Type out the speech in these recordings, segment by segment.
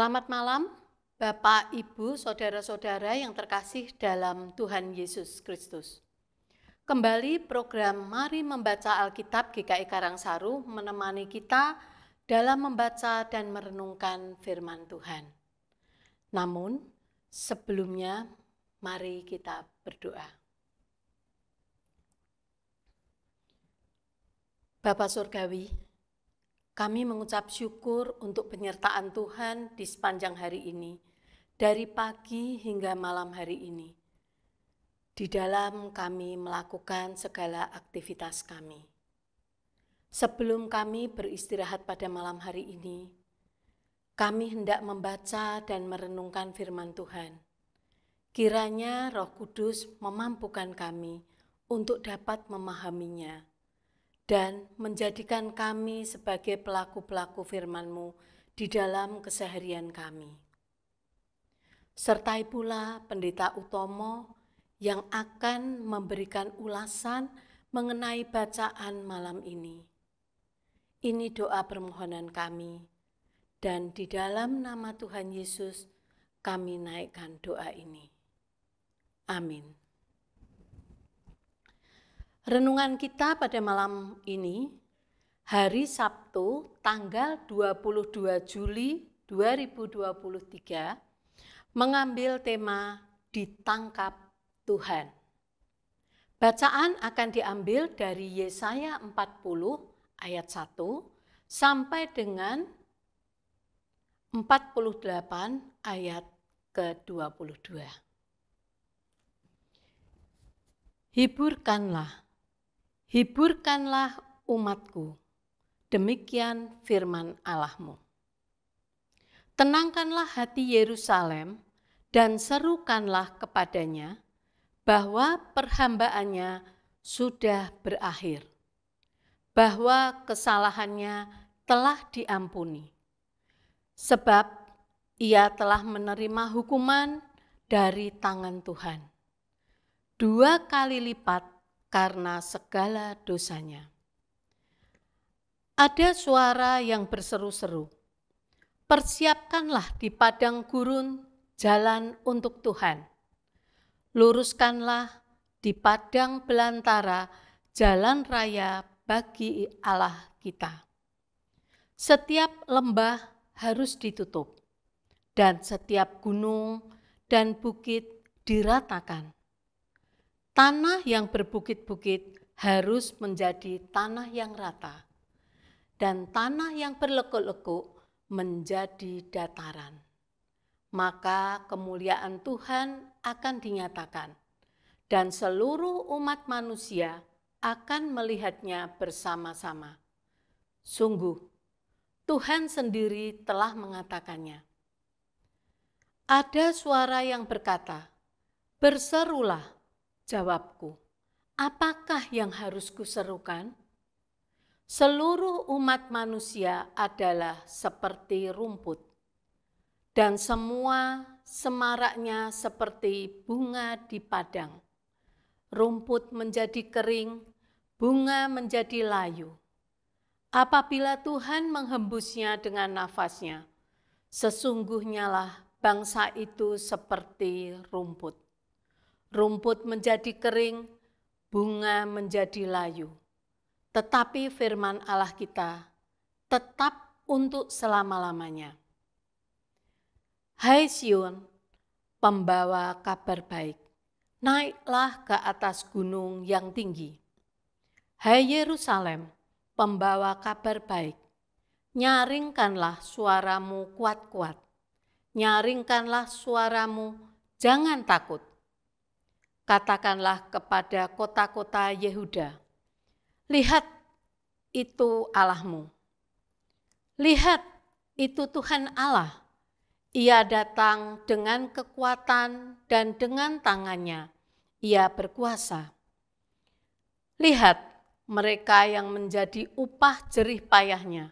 Selamat malam, Bapak, Ibu, saudara-saudara yang terkasih dalam Tuhan Yesus Kristus. Kembali program Mari Membaca Alkitab GKI e Karangsaru menemani kita dalam membaca dan merenungkan firman Tuhan. Namun, sebelumnya mari kita berdoa. Bapak Surgawi, kami mengucap syukur untuk penyertaan Tuhan di sepanjang hari ini, dari pagi hingga malam hari ini. Di dalam kami melakukan segala aktivitas kami. Sebelum kami beristirahat pada malam hari ini, kami hendak membaca dan merenungkan firman Tuhan. Kiranya Roh Kudus memampukan kami untuk dapat memahaminya dan menjadikan kami sebagai pelaku-pelaku firman-Mu di dalam keseharian kami. Sertai pula Pendeta Utomo yang akan memberikan ulasan mengenai bacaan malam ini. Ini doa permohonan kami, dan di dalam nama Tuhan Yesus kami naikkan doa ini. Amin. Renungan kita pada malam ini, hari Sabtu tanggal 22 Juli 2023, mengambil tema ditangkap Tuhan. Bacaan akan diambil dari Yesaya 40 ayat 1 sampai dengan 48 ayat ke-22. Hiburkanlah Hiburkanlah umatku, demikian firman Allahmu. Tenangkanlah hati Yerusalem dan serukanlah kepadanya bahwa perhambaannya sudah berakhir, bahwa kesalahannya telah diampuni, sebab ia telah menerima hukuman dari tangan Tuhan. Dua kali lipat karena segala dosanya. Ada suara yang berseru-seru, "Persiapkanlah di padang gurun jalan untuk Tuhan. Luruskanlah di padang belantara jalan raya bagi Allah kita." Setiap lembah harus ditutup, dan setiap gunung dan bukit diratakan Tanah yang berbukit-bukit harus menjadi tanah yang rata, dan tanah yang berlekuk-lekuk menjadi dataran. Maka kemuliaan Tuhan akan dinyatakan, dan seluruh umat manusia akan melihatnya bersama-sama. Sungguh, Tuhan sendiri telah mengatakannya. Ada suara yang berkata, "Berserulah!" Jawabku, apakah yang harus kuserukan? Seluruh umat manusia adalah seperti rumput, dan semua semaraknya seperti bunga di padang. Rumput menjadi kering, bunga menjadi layu. Apabila Tuhan menghembusnya dengan nafasnya, sesungguhnya lah bangsa itu seperti rumput rumput menjadi kering, bunga menjadi layu. Tetapi firman Allah kita tetap untuk selama-lamanya. Hai Sion, pembawa kabar baik, naiklah ke atas gunung yang tinggi. Hai Yerusalem, pembawa kabar baik, nyaringkanlah suaramu kuat-kuat, nyaringkanlah suaramu, jangan takut katakanlah kepada kota-kota Yehuda, lihat itu Allahmu. Lihat itu Tuhan Allah. Ia datang dengan kekuatan dan dengan tangannya. Ia berkuasa. Lihat mereka yang menjadi upah jerih payahnya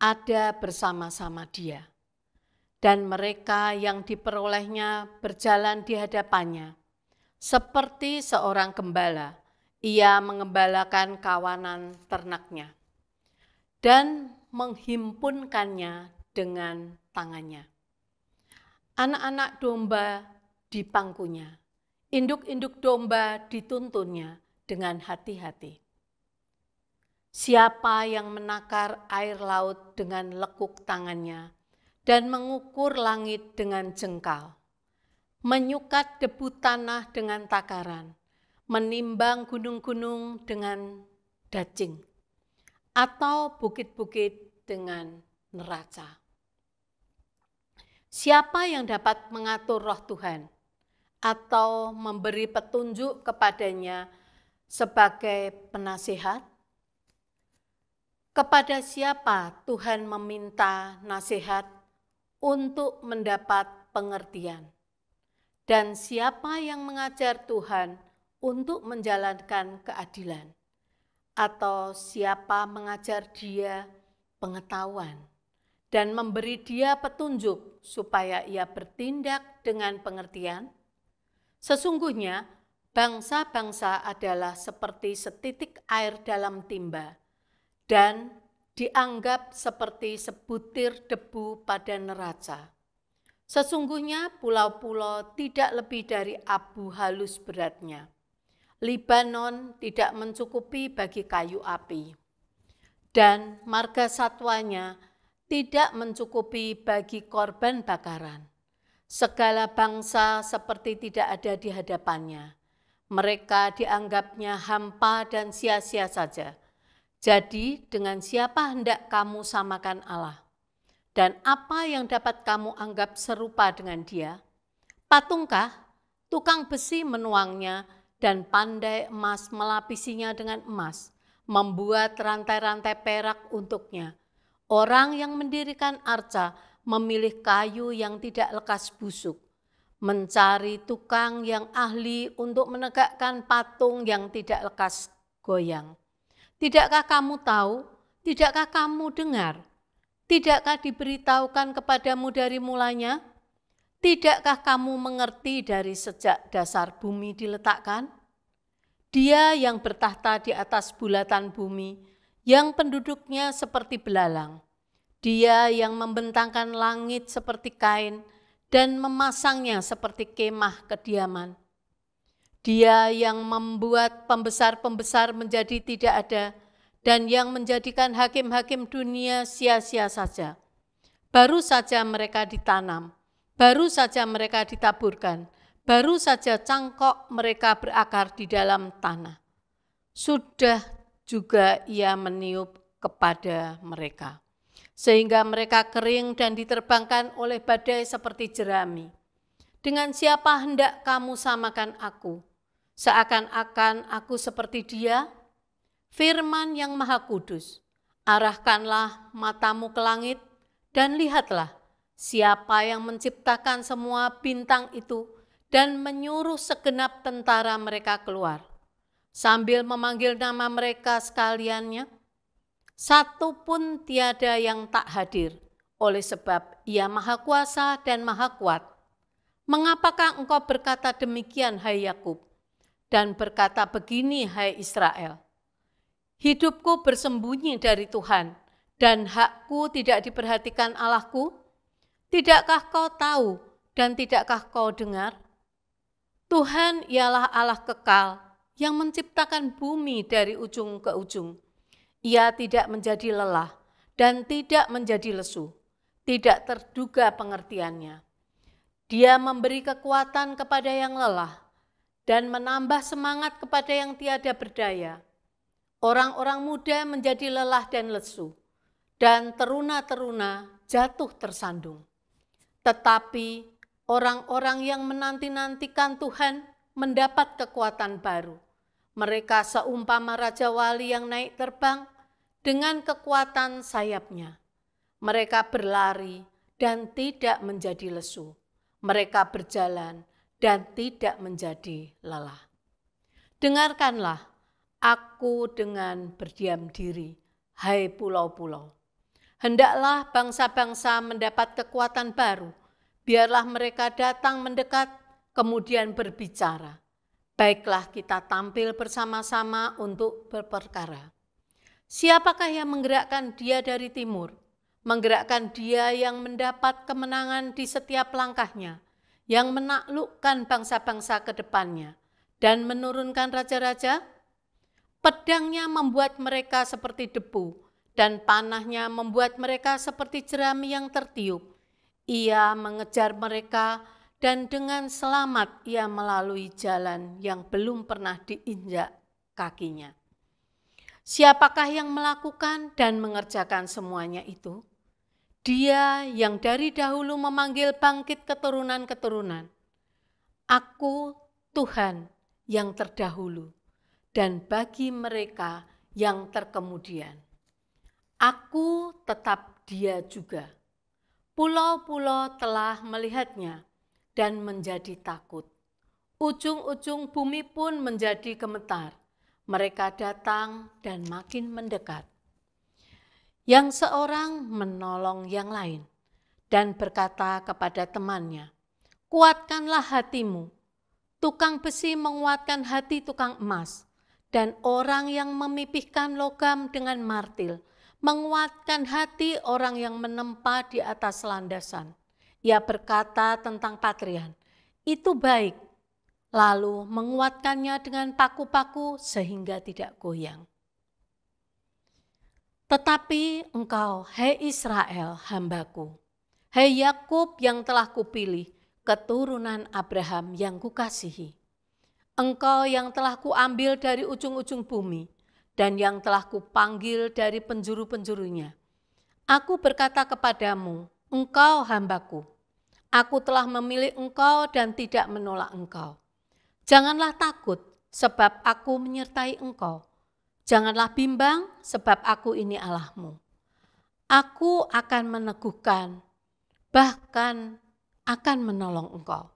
ada bersama-sama dia. Dan mereka yang diperolehnya berjalan di hadapannya seperti seorang gembala, ia mengembalakan kawanan ternaknya dan menghimpunkannya dengan tangannya. Anak-anak domba di pangkunya, induk-induk domba dituntunnya dengan hati-hati. Siapa yang menakar air laut dengan lekuk tangannya dan mengukur langit dengan jengkal, menyukat debu tanah dengan takaran, menimbang gunung-gunung dengan dacing, atau bukit-bukit dengan neraca. Siapa yang dapat mengatur roh Tuhan atau memberi petunjuk kepadanya sebagai penasehat? Kepada siapa Tuhan meminta nasihat untuk mendapat pengertian? dan siapa yang mengajar Tuhan untuk menjalankan keadilan, atau siapa mengajar Dia pengetahuan dan memberi Dia petunjuk supaya ia bertindak dengan pengertian? Sesungguhnya bangsa-bangsa adalah seperti setitik air dalam timba dan dianggap seperti sebutir debu pada neraca. Sesungguhnya pulau-pulau tidak lebih dari abu halus beratnya. Libanon tidak mencukupi bagi kayu api. Dan marga satwanya tidak mencukupi bagi korban bakaran. Segala bangsa seperti tidak ada di hadapannya. Mereka dianggapnya hampa dan sia-sia saja. Jadi dengan siapa hendak kamu samakan Allah? dan apa yang dapat kamu anggap serupa dengan dia? Patungkah tukang besi menuangnya dan pandai emas melapisinya dengan emas, membuat rantai-rantai perak untuknya. Orang yang mendirikan arca memilih kayu yang tidak lekas busuk, mencari tukang yang ahli untuk menegakkan patung yang tidak lekas goyang. Tidakkah kamu tahu? Tidakkah kamu dengar? Tidakkah diberitahukan kepadamu dari mulanya? Tidakkah kamu mengerti dari sejak dasar bumi diletakkan? Dia yang bertahta di atas bulatan bumi, yang penduduknya seperti belalang. Dia yang membentangkan langit seperti kain dan memasangnya seperti kemah kediaman. Dia yang membuat pembesar-pembesar menjadi tidak ada, dan yang menjadikan hakim-hakim dunia sia-sia saja. Baru saja mereka ditanam, baru saja mereka ditaburkan, baru saja cangkok mereka berakar di dalam tanah. Sudah juga ia meniup kepada mereka, sehingga mereka kering dan diterbangkan oleh badai seperti jerami. Dengan siapa hendak kamu samakan aku? Seakan-akan aku seperti dia, firman yang maha kudus, arahkanlah matamu ke langit dan lihatlah siapa yang menciptakan semua bintang itu dan menyuruh segenap tentara mereka keluar. Sambil memanggil nama mereka sekaliannya, satu pun tiada yang tak hadir, oleh sebab ia maha kuasa dan maha kuat. Mengapakah engkau berkata demikian, hai Yakub, dan berkata begini, hai Israel? Hidupku bersembunyi dari Tuhan, dan hakku tidak diperhatikan Allahku? Tidakkah kau tahu dan tidakkah kau dengar? Tuhan ialah Allah kekal yang menciptakan bumi dari ujung ke ujung. Ia tidak menjadi lelah dan tidak menjadi lesu, tidak terduga pengertiannya. Dia memberi kekuatan kepada yang lelah dan menambah semangat kepada yang tiada berdaya. Orang-orang muda menjadi lelah dan lesu, dan teruna-teruna jatuh tersandung. Tetapi orang-orang yang menanti-nantikan Tuhan mendapat kekuatan baru. Mereka seumpama raja wali yang naik terbang dengan kekuatan sayapnya. Mereka berlari dan tidak menjadi lesu. Mereka berjalan dan tidak menjadi lelah. Dengarkanlah Aku dengan berdiam diri, hai pulau-pulau. Hendaklah bangsa-bangsa mendapat kekuatan baru, biarlah mereka datang mendekat, kemudian berbicara. Baiklah kita tampil bersama-sama untuk berperkara. Siapakah yang menggerakkan dia dari timur? Menggerakkan dia yang mendapat kemenangan di setiap langkahnya, yang menaklukkan bangsa-bangsa ke depannya, dan menurunkan raja-raja Pedangnya membuat mereka seperti debu, dan panahnya membuat mereka seperti jerami yang tertiup. Ia mengejar mereka, dan dengan selamat ia melalui jalan yang belum pernah diinjak kakinya. Siapakah yang melakukan dan mengerjakan semuanya itu? Dia yang dari dahulu memanggil bangkit keturunan-keturunan. Aku Tuhan yang terdahulu dan bagi mereka yang terkemudian. Aku tetap dia juga. Pulau-pulau telah melihatnya dan menjadi takut. Ujung-ujung bumi pun menjadi gemetar. Mereka datang dan makin mendekat. Yang seorang menolong yang lain dan berkata kepada temannya, "Kuatkanlah hatimu. Tukang besi menguatkan hati tukang emas." dan orang yang memipihkan logam dengan martil, menguatkan hati orang yang menempa di atas landasan. Ia berkata tentang patrian, itu baik, lalu menguatkannya dengan paku-paku sehingga tidak goyang. Tetapi engkau, hei Israel, hambaku, hei Yakub yang telah kupilih, keturunan Abraham yang kukasihi. Engkau yang telah kuambil dari ujung-ujung bumi dan yang telah kupanggil dari penjuru-penjurunya. Aku berkata kepadamu, engkau hambaku. Aku telah memilih engkau dan tidak menolak engkau. Janganlah takut, sebab aku menyertai engkau. Janganlah bimbang, sebab aku ini Allahmu. Aku akan meneguhkan, bahkan akan menolong engkau.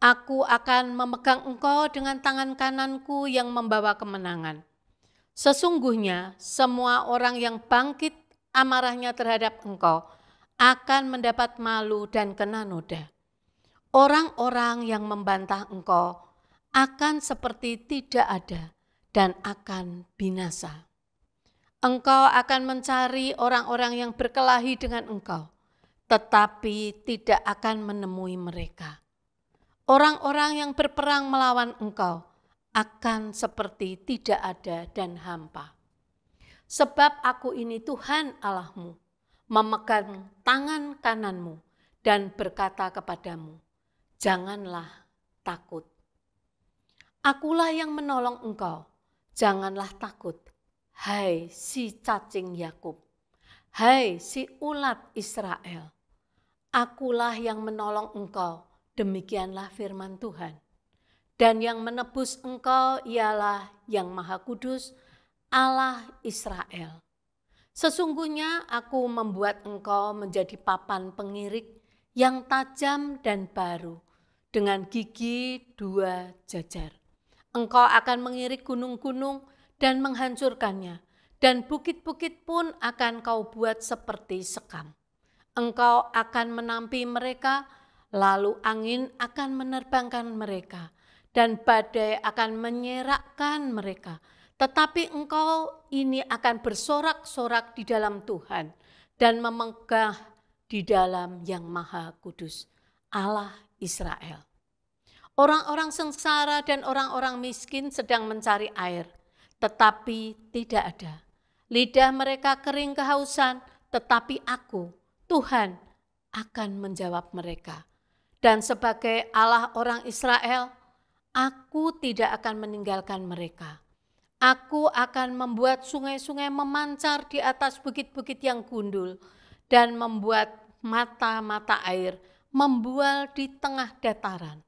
Aku akan memegang engkau dengan tangan kananku yang membawa kemenangan. Sesungguhnya semua orang yang bangkit amarahnya terhadap engkau akan mendapat malu dan kena noda. Orang-orang yang membantah engkau akan seperti tidak ada dan akan binasa. Engkau akan mencari orang-orang yang berkelahi dengan engkau, tetapi tidak akan menemui mereka Orang-orang yang berperang melawan engkau akan seperti tidak ada dan hampa. Sebab aku ini Tuhan Allahmu, memegang tangan kananmu dan berkata kepadamu, janganlah takut. Akulah yang menolong engkau, janganlah takut. Hai si cacing Yakub, hai si ulat Israel, akulah yang menolong engkau, Demikianlah firman Tuhan. Dan yang menebus engkau ialah yang maha kudus, Allah Israel. Sesungguhnya aku membuat engkau menjadi papan pengirik yang tajam dan baru, dengan gigi dua jajar. Engkau akan mengirik gunung-gunung dan menghancurkannya, dan bukit-bukit pun akan kau buat seperti sekam. Engkau akan menampi mereka, Lalu angin akan menerbangkan mereka, dan badai akan menyerakkan mereka. Tetapi engkau ini akan bersorak-sorak di dalam Tuhan dan memegah di dalam Yang Maha Kudus, Allah Israel. Orang-orang sengsara dan orang-orang miskin sedang mencari air, tetapi tidak ada. Lidah mereka kering kehausan, tetapi Aku, Tuhan, akan menjawab mereka dan sebagai Allah orang Israel, aku tidak akan meninggalkan mereka. Aku akan membuat sungai-sungai memancar di atas bukit-bukit yang gundul dan membuat mata-mata air membual di tengah dataran.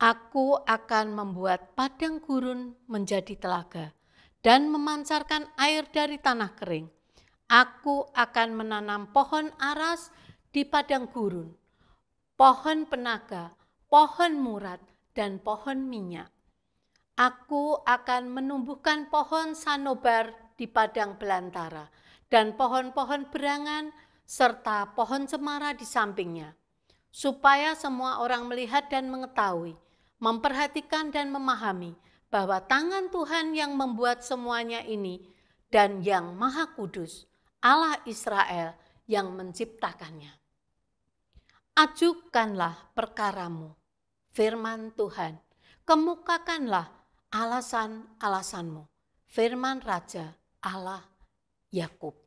Aku akan membuat padang gurun menjadi telaga dan memancarkan air dari tanah kering. Aku akan menanam pohon aras di padang gurun pohon penaga, pohon murat, dan pohon minyak. Aku akan menumbuhkan pohon sanobar di padang belantara dan pohon-pohon berangan serta pohon cemara di sampingnya, supaya semua orang melihat dan mengetahui, memperhatikan dan memahami bahwa tangan Tuhan yang membuat semuanya ini dan yang Maha Kudus, Allah Israel yang menciptakannya ajukanlah perkaramu, firman Tuhan, kemukakanlah alasan-alasanmu, firman Raja Allah Yakub.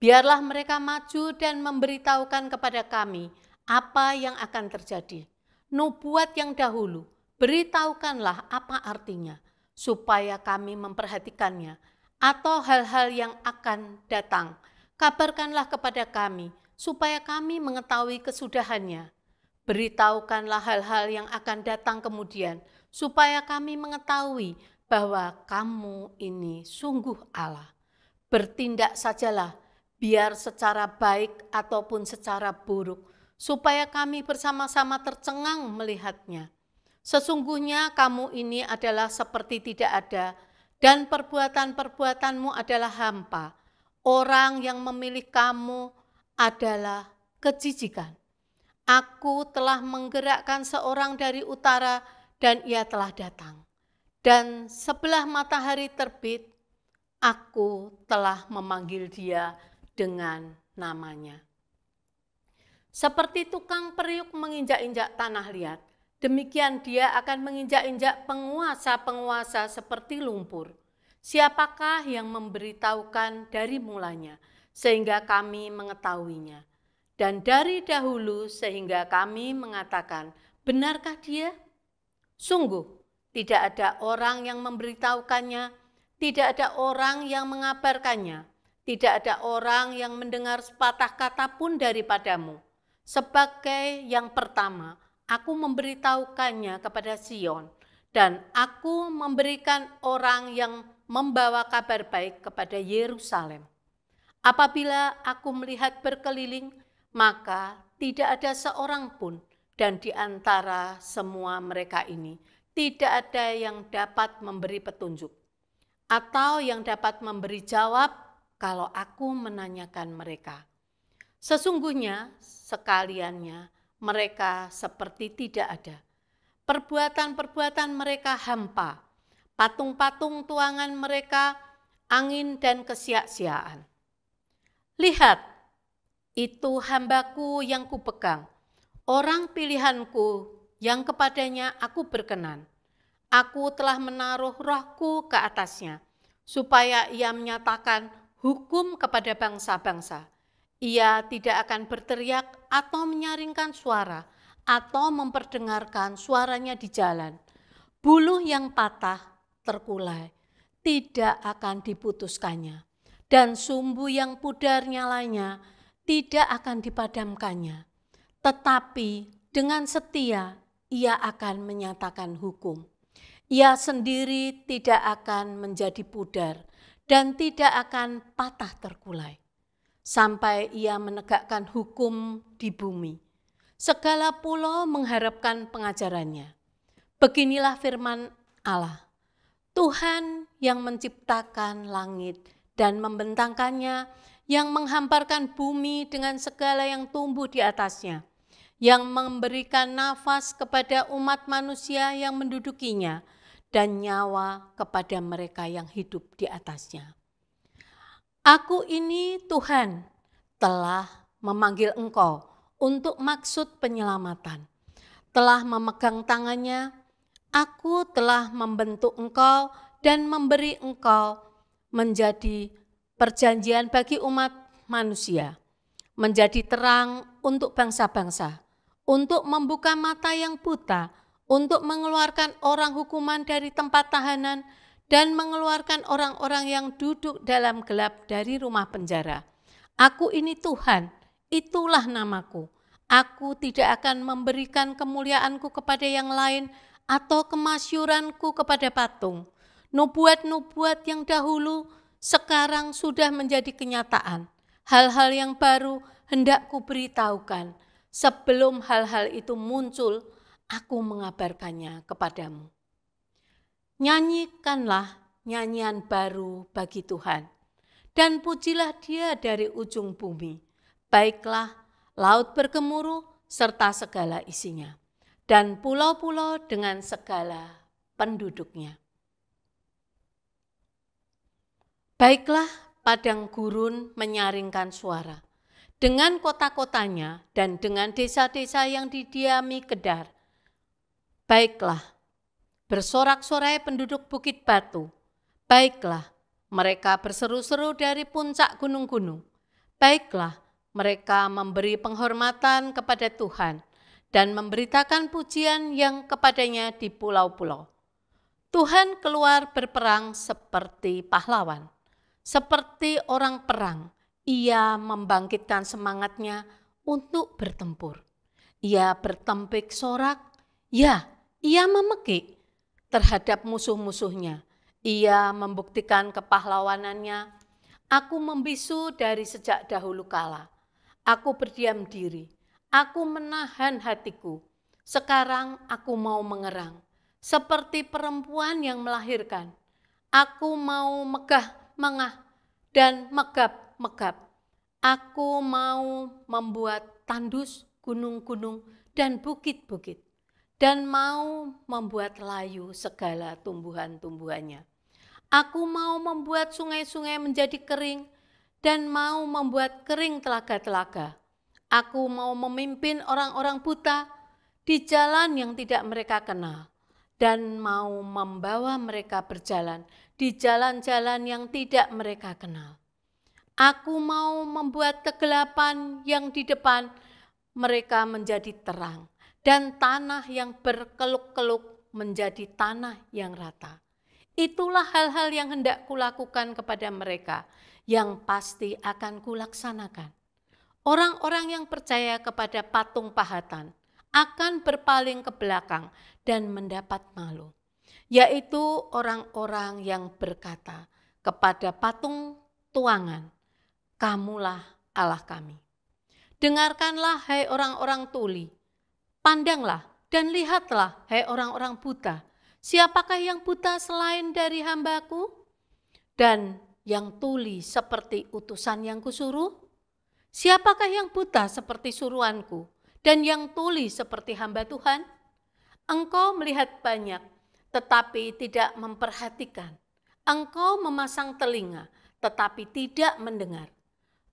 Biarlah mereka maju dan memberitahukan kepada kami apa yang akan terjadi. Nubuat yang dahulu, beritahukanlah apa artinya, supaya kami memperhatikannya, atau hal-hal yang akan datang. Kabarkanlah kepada kami supaya kami mengetahui kesudahannya. Beritahukanlah hal-hal yang akan datang kemudian, supaya kami mengetahui bahwa kamu ini sungguh Allah. Bertindak sajalah, biar secara baik ataupun secara buruk, supaya kami bersama-sama tercengang melihatnya. Sesungguhnya kamu ini adalah seperti tidak ada, dan perbuatan-perbuatanmu adalah hampa. Orang yang memilih kamu adalah kejijikan. Aku telah menggerakkan seorang dari utara dan ia telah datang. Dan sebelah matahari terbit, aku telah memanggil dia dengan namanya. Seperti tukang periuk menginjak-injak tanah liat, demikian dia akan menginjak-injak penguasa-penguasa seperti lumpur. Siapakah yang memberitahukan dari mulanya?' sehingga kami mengetahuinya. Dan dari dahulu sehingga kami mengatakan, benarkah dia? Sungguh, tidak ada orang yang memberitahukannya, tidak ada orang yang mengabarkannya, tidak ada orang yang mendengar sepatah kata pun daripadamu. Sebagai yang pertama, aku memberitahukannya kepada Sion, dan aku memberikan orang yang membawa kabar baik kepada Yerusalem. Apabila aku melihat berkeliling, maka tidak ada seorang pun dan di antara semua mereka ini tidak ada yang dapat memberi petunjuk atau yang dapat memberi jawab kalau aku menanyakan mereka. Sesungguhnya sekaliannya mereka seperti tidak ada. Perbuatan-perbuatan mereka hampa, patung-patung tuangan mereka, angin dan kesia-siaan. Lihat, itu hambaku yang kupegang, orang pilihanku yang kepadanya aku berkenan. Aku telah menaruh rohku ke atasnya, supaya ia menyatakan hukum kepada bangsa-bangsa. Ia tidak akan berteriak atau menyaringkan suara, atau memperdengarkan suaranya di jalan. Buluh yang patah terkulai, tidak akan diputuskannya dan sumbu yang pudar nyalanya tidak akan dipadamkannya, tetapi dengan setia ia akan menyatakan hukum. Ia sendiri tidak akan menjadi pudar dan tidak akan patah terkulai, sampai ia menegakkan hukum di bumi. Segala pulau mengharapkan pengajarannya. Beginilah firman Allah, Tuhan yang menciptakan langit dan membentangkannya, yang menghamparkan bumi dengan segala yang tumbuh di atasnya, yang memberikan nafas kepada umat manusia yang mendudukinya, dan nyawa kepada mereka yang hidup di atasnya. Aku ini Tuhan telah memanggil engkau untuk maksud penyelamatan. Telah memegang tangannya, aku telah membentuk engkau dan memberi engkau menjadi perjanjian bagi umat manusia, menjadi terang untuk bangsa-bangsa, untuk membuka mata yang buta, untuk mengeluarkan orang hukuman dari tempat tahanan, dan mengeluarkan orang-orang yang duduk dalam gelap dari rumah penjara. Aku ini Tuhan, itulah namaku. Aku tidak akan memberikan kemuliaanku kepada yang lain atau kemasyuranku kepada patung nubuat-nubuat yang dahulu sekarang sudah menjadi kenyataan. Hal-hal yang baru hendak kuberitahukan. Sebelum hal-hal itu muncul, aku mengabarkannya kepadamu. Nyanyikanlah nyanyian baru bagi Tuhan, dan pujilah Dia dari ujung bumi. Baiklah, laut bergemuruh serta segala isinya, dan pulau-pulau dengan segala penduduknya. Baiklah padang gurun menyaringkan suara. Dengan kota-kotanya dan dengan desa-desa yang didiami Kedar. Baiklah, bersorak-sorai penduduk Bukit Batu. Baiklah, mereka berseru-seru dari puncak gunung-gunung. Baiklah, mereka memberi penghormatan kepada Tuhan dan memberitakan pujian yang kepadanya di pulau-pulau. Tuhan keluar berperang seperti pahlawan. Seperti orang perang, ia membangkitkan semangatnya untuk bertempur. Ia bertempik sorak, ya, ia memekik terhadap musuh-musuhnya. Ia membuktikan kepahlawanannya. Aku membisu dari sejak dahulu kala. Aku berdiam diri. Aku menahan hatiku. Sekarang aku mau mengerang. Seperti perempuan yang melahirkan. Aku mau megah mengah dan megap-megap. Aku mau membuat tandus gunung-gunung dan bukit-bukit dan mau membuat layu segala tumbuhan-tumbuhannya. Aku mau membuat sungai-sungai menjadi kering dan mau membuat kering telaga-telaga. Aku mau memimpin orang-orang buta di jalan yang tidak mereka kenal dan mau membawa mereka berjalan di jalan-jalan yang tidak mereka kenal. Aku mau membuat kegelapan yang di depan mereka menjadi terang dan tanah yang berkeluk-keluk menjadi tanah yang rata. Itulah hal-hal yang hendak kulakukan kepada mereka yang pasti akan kulaksanakan. Orang-orang yang percaya kepada patung pahatan akan berpaling ke belakang dan mendapat malu yaitu orang-orang yang berkata kepada patung tuangan, "Kamulah Allah kami." Dengarkanlah, hai orang-orang tuli, pandanglah dan lihatlah, hai orang-orang buta, siapakah yang buta selain dari hambaku? Dan yang tuli seperti utusan yang kusuruh? Siapakah yang buta seperti suruhanku dan yang tuli seperti hamba Tuhan? Engkau melihat banyak, tetapi tidak memperhatikan. Engkau memasang telinga, tetapi tidak mendengar.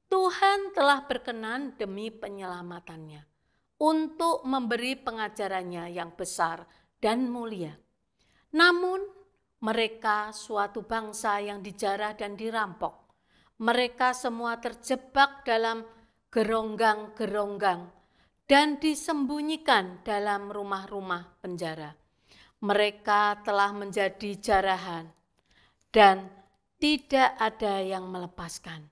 Tuhan telah berkenan demi penyelamatannya untuk memberi pengajarannya yang besar dan mulia. Namun, mereka suatu bangsa yang dijarah dan dirampok. Mereka semua terjebak dalam geronggang-geronggang dan disembunyikan dalam rumah-rumah penjara mereka telah menjadi jarahan dan tidak ada yang melepaskan,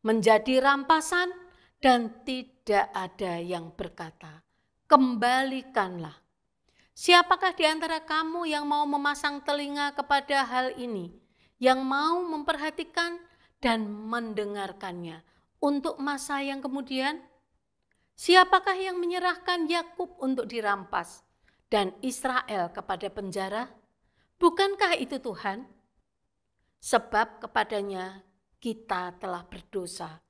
menjadi rampasan dan tidak ada yang berkata, "Kembalikanlah." Siapakah di antara kamu yang mau memasang telinga kepada hal ini, yang mau memperhatikan dan mendengarkannya untuk masa yang kemudian? Siapakah yang menyerahkan Yakub untuk dirampas? dan Israel kepada penjara? Bukankah itu Tuhan? Sebab kepadanya kita telah berdosa,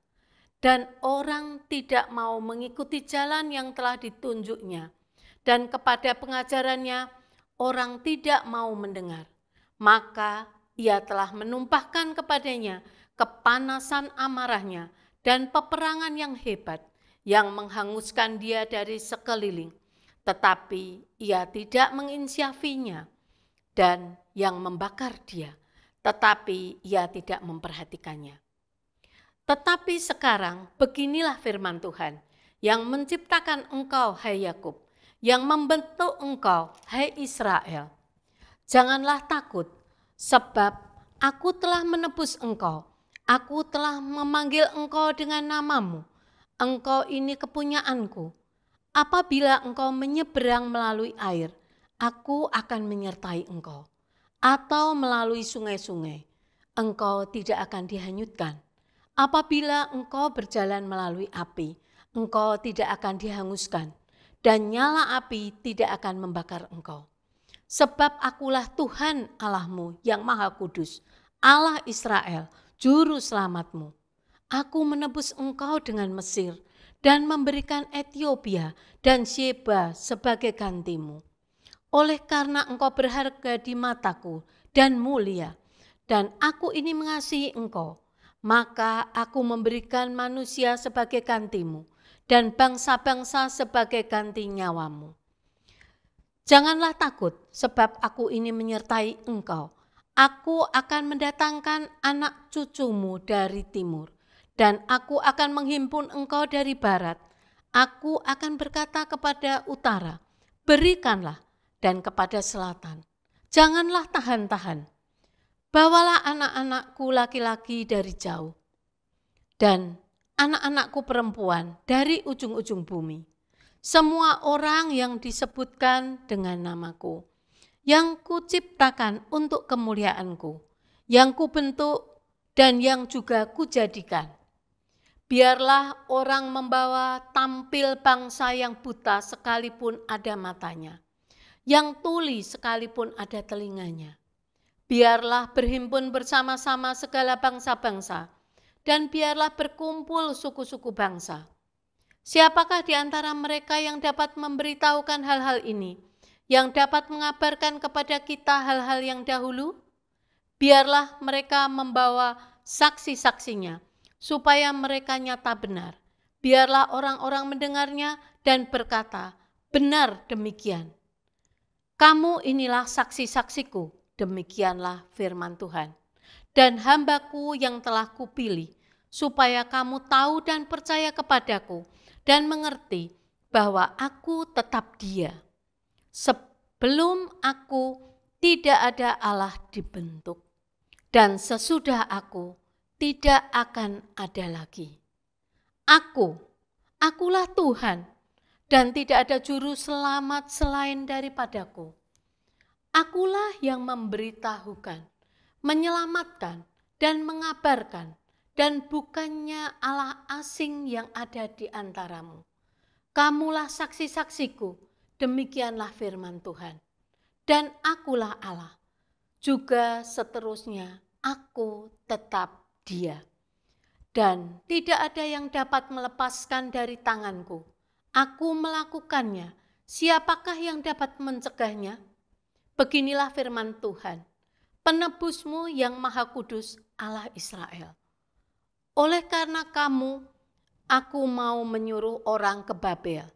dan orang tidak mau mengikuti jalan yang telah ditunjuknya, dan kepada pengajarannya orang tidak mau mendengar. Maka ia telah menumpahkan kepadanya kepanasan amarahnya dan peperangan yang hebat yang menghanguskan dia dari sekeliling tetapi ia tidak menginsyafinya dan yang membakar dia, tetapi ia tidak memperhatikannya. Tetapi sekarang beginilah firman Tuhan yang menciptakan engkau, hai Yakub, yang membentuk engkau, hai Israel. Janganlah takut, sebab aku telah menebus engkau, aku telah memanggil engkau dengan namamu, engkau ini kepunyaanku, apabila engkau menyeberang melalui air, aku akan menyertai engkau. Atau melalui sungai-sungai, engkau tidak akan dihanyutkan. Apabila engkau berjalan melalui api, engkau tidak akan dihanguskan. Dan nyala api tidak akan membakar engkau. Sebab akulah Tuhan Allahmu yang maha kudus, Allah Israel, juru selamatmu. Aku menebus engkau dengan Mesir, dan memberikan Ethiopia dan Sheba sebagai gantimu. Oleh karena engkau berharga di mataku dan mulia, dan aku ini mengasihi engkau, maka aku memberikan manusia sebagai gantimu dan bangsa-bangsa sebagai ganti nyawamu. Janganlah takut, sebab aku ini menyertai engkau. Aku akan mendatangkan anak cucumu dari timur, dan aku akan menghimpun engkau dari barat. Aku akan berkata kepada utara, berikanlah, dan kepada selatan, janganlah tahan-tahan. Bawalah anak-anakku laki-laki dari jauh, dan anak-anakku perempuan dari ujung-ujung bumi. Semua orang yang disebutkan dengan namaku, yang kuciptakan untuk kemuliaanku, yang kubentuk dan yang juga kujadikan Biarlah orang membawa tampil bangsa yang buta sekalipun ada matanya, yang tuli sekalipun ada telinganya. Biarlah berhimpun bersama-sama segala bangsa-bangsa, dan biarlah berkumpul suku-suku bangsa. Siapakah di antara mereka yang dapat memberitahukan hal-hal ini, yang dapat mengabarkan kepada kita hal-hal yang dahulu? Biarlah mereka membawa saksi-saksinya, supaya mereka nyata benar. Biarlah orang-orang mendengarnya dan berkata, "Benar demikian." Kamu inilah saksi-saksiku, demikianlah firman Tuhan. Dan hambaku yang telah kupilih, supaya kamu tahu dan percaya kepadaku dan mengerti bahwa aku tetap dia. Sebelum aku tidak ada Allah dibentuk dan sesudah aku tidak akan ada lagi. Aku, akulah Tuhan, dan tidak ada juru selamat selain daripadaku. Akulah yang memberitahukan, menyelamatkan, dan mengabarkan, dan bukannya Allah asing yang ada di antaramu. Kamulah saksi-saksiku, demikianlah firman Tuhan. Dan akulah Allah. Juga seterusnya, aku tetap dia. Dan tidak ada yang dapat melepaskan dari tanganku. Aku melakukannya. Siapakah yang dapat mencegahnya? Beginilah firman Tuhan, penebusmu yang maha kudus Allah Israel. Oleh karena kamu, aku mau menyuruh orang ke Babel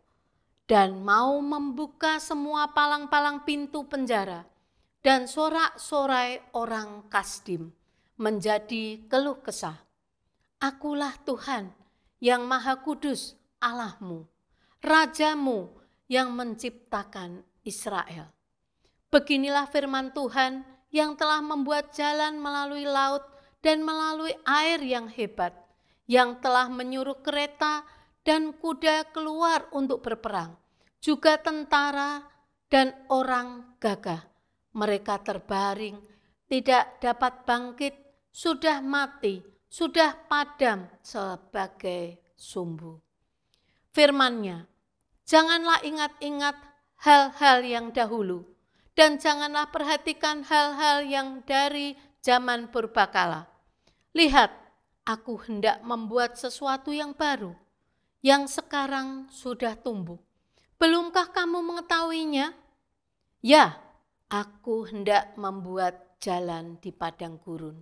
dan mau membuka semua palang-palang pintu penjara dan sorak-sorai orang Kasdim menjadi keluh kesah. Akulah Tuhan yang Maha Kudus, Allahmu, Rajamu yang menciptakan Israel. Beginilah firman Tuhan yang telah membuat jalan melalui laut dan melalui air yang hebat, yang telah menyuruh kereta dan kuda keluar untuk berperang, juga tentara dan orang gagah. Mereka terbaring, tidak dapat bangkit sudah mati, sudah padam sebagai sumbu. Firmannya, janganlah ingat-ingat hal-hal yang dahulu, dan janganlah perhatikan hal-hal yang dari zaman purbakala. Lihat, aku hendak membuat sesuatu yang baru, yang sekarang sudah tumbuh. Belumkah kamu mengetahuinya? Ya, aku hendak membuat jalan di padang gurun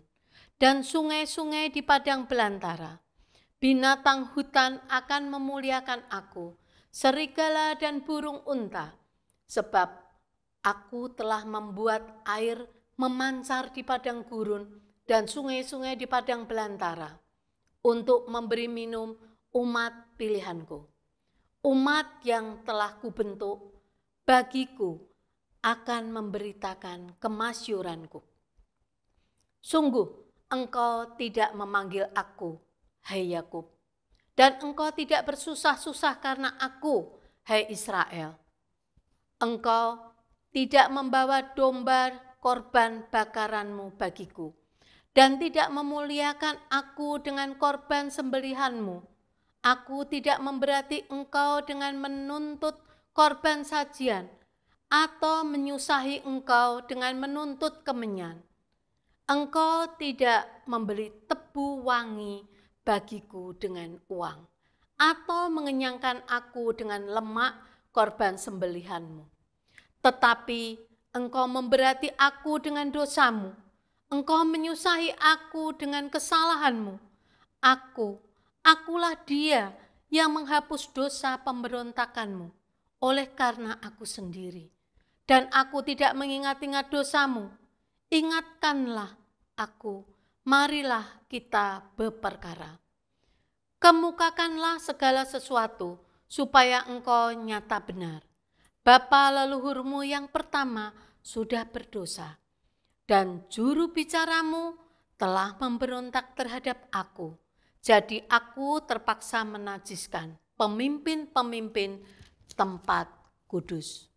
dan sungai-sungai di padang belantara. Binatang hutan akan memuliakan aku, serigala dan burung unta, sebab aku telah membuat air memancar di padang gurun dan sungai-sungai di padang belantara untuk memberi minum umat pilihanku. Umat yang telah kubentuk bagiku akan memberitakan kemasyuranku. Sungguh, engkau tidak memanggil aku, hai Yakub, dan engkau tidak bersusah-susah karena aku, hai Israel. Engkau tidak membawa domba korban bakaranmu bagiku, dan tidak memuliakan aku dengan korban sembelihanmu. Aku tidak memberati engkau dengan menuntut korban sajian, atau menyusahi engkau dengan menuntut kemenyan engkau tidak membeli tebu wangi bagiku dengan uang, atau mengenyangkan aku dengan lemak korban sembelihanmu. Tetapi engkau memberati aku dengan dosamu, engkau menyusahi aku dengan kesalahanmu. Aku, akulah dia yang menghapus dosa pemberontakanmu oleh karena aku sendiri. Dan aku tidak mengingat-ingat dosamu. Ingatkanlah aku, marilah kita berperkara. Kemukakanlah segala sesuatu, supaya engkau nyata benar. Bapa leluhurmu yang pertama sudah berdosa, dan juru bicaramu telah memberontak terhadap aku. Jadi aku terpaksa menajiskan pemimpin-pemimpin tempat kudus.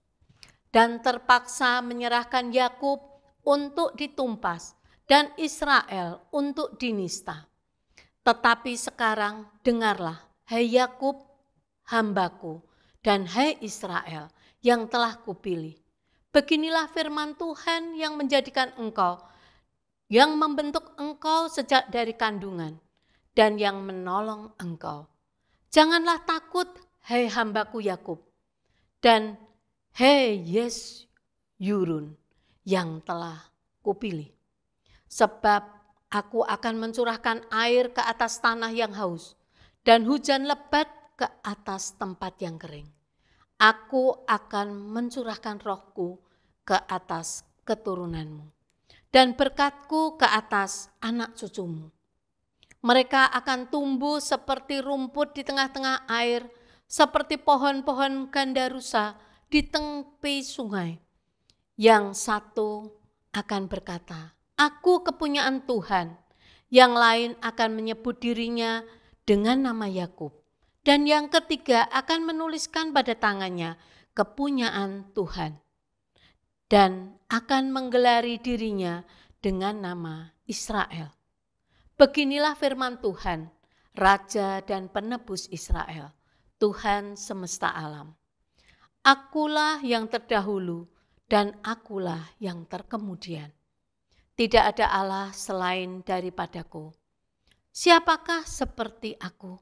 Dan terpaksa menyerahkan Yakub untuk ditumpas dan Israel untuk dinista. Tetapi sekarang dengarlah, hai Yakub hambaku dan hai Israel yang telah kupilih. Beginilah firman Tuhan yang menjadikan engkau, yang membentuk engkau sejak dari kandungan, dan yang menolong engkau. Janganlah takut, hai hambaku Yakub, dan hei Yes Yurun yang telah kupilih sebab aku akan mencurahkan air ke atas tanah yang haus dan hujan lebat ke atas tempat yang kering. Aku akan mencurahkan rohku ke atas keturunanmu dan berkatku ke atas anak cucumu. Mereka akan tumbuh seperti rumput di tengah-tengah air, seperti pohon-pohon ganda rusa di tepi sungai. Yang satu akan berkata, Aku kepunyaan Tuhan. Yang lain akan menyebut dirinya dengan nama Yakub. Dan yang ketiga akan menuliskan pada tangannya kepunyaan Tuhan. Dan akan menggelari dirinya dengan nama Israel. Beginilah firman Tuhan, Raja dan Penebus Israel, Tuhan semesta alam. Akulah yang terdahulu dan akulah yang terkemudian. Tidak ada Allah selain daripadaku. Siapakah seperti aku?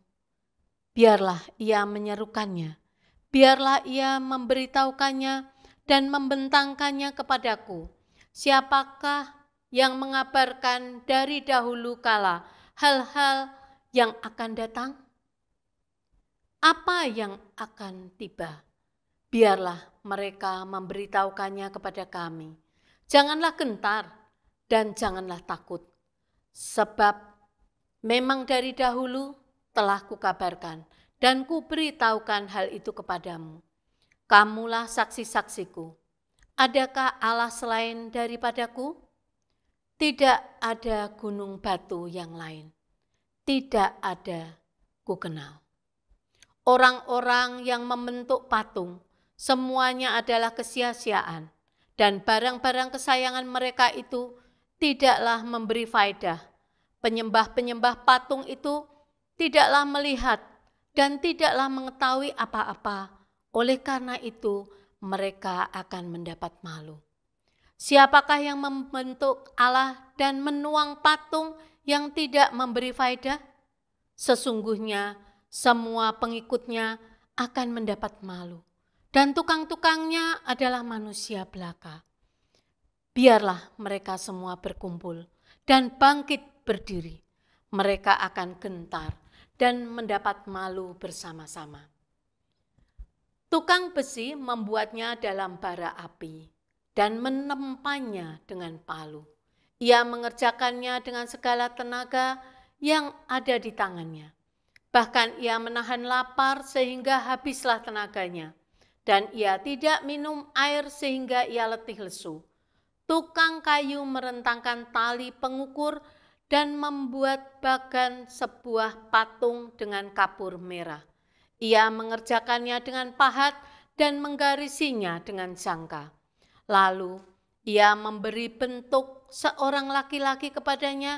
Biarlah ia menyerukannya, biarlah ia memberitahukannya dan membentangkannya kepadaku. Siapakah yang mengabarkan dari dahulu kala hal-hal yang akan datang? Apa yang akan tiba? Biarlah mereka memberitahukannya kepada kami. Janganlah gentar, dan janganlah takut, sebab memang dari dahulu telah kukabarkan dan kuberitahukan hal itu kepadamu. Kamulah saksi-saksiku. Adakah Allah selain daripadaku? Tidak ada gunung batu yang lain. Tidak ada ku kenal. Orang-orang yang membentuk patung, semuanya adalah kesia-siaan. Dan barang-barang kesayangan mereka itu tidaklah memberi faidah. Penyembah-penyembah patung itu tidaklah melihat dan tidaklah mengetahui apa-apa. Oleh karena itu, mereka akan mendapat malu. Siapakah yang membentuk Allah dan menuang patung yang tidak memberi faidah? Sesungguhnya semua pengikutnya akan mendapat malu. Dan tukang-tukangnya adalah manusia belaka biarlah mereka semua berkumpul dan bangkit berdiri. Mereka akan gentar dan mendapat malu bersama-sama. Tukang besi membuatnya dalam bara api dan menempanya dengan palu. Ia mengerjakannya dengan segala tenaga yang ada di tangannya. Bahkan ia menahan lapar sehingga habislah tenaganya. Dan ia tidak minum air sehingga ia letih lesu tukang kayu merentangkan tali pengukur dan membuat bagan sebuah patung dengan kapur merah. Ia mengerjakannya dengan pahat dan menggarisinya dengan jangka. Lalu ia memberi bentuk seorang laki-laki kepadanya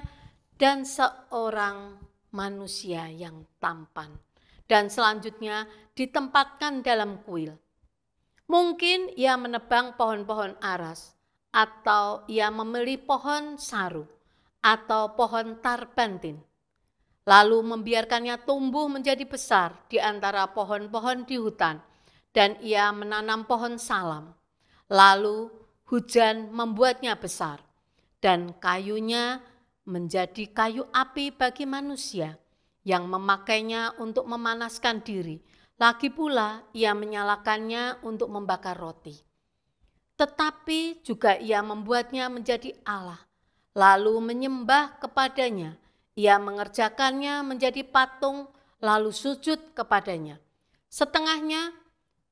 dan seorang manusia yang tampan. Dan selanjutnya ditempatkan dalam kuil. Mungkin ia menebang pohon-pohon aras, atau ia membeli pohon saru atau pohon tarpentin, lalu membiarkannya tumbuh menjadi besar di antara pohon-pohon di hutan, dan ia menanam pohon salam. Lalu hujan membuatnya besar, dan kayunya menjadi kayu api bagi manusia yang memakainya untuk memanaskan diri. Lagi pula, ia menyalakannya untuk membakar roti tetapi juga ia membuatnya menjadi Allah, lalu menyembah kepadanya. Ia mengerjakannya menjadi patung, lalu sujud kepadanya. Setengahnya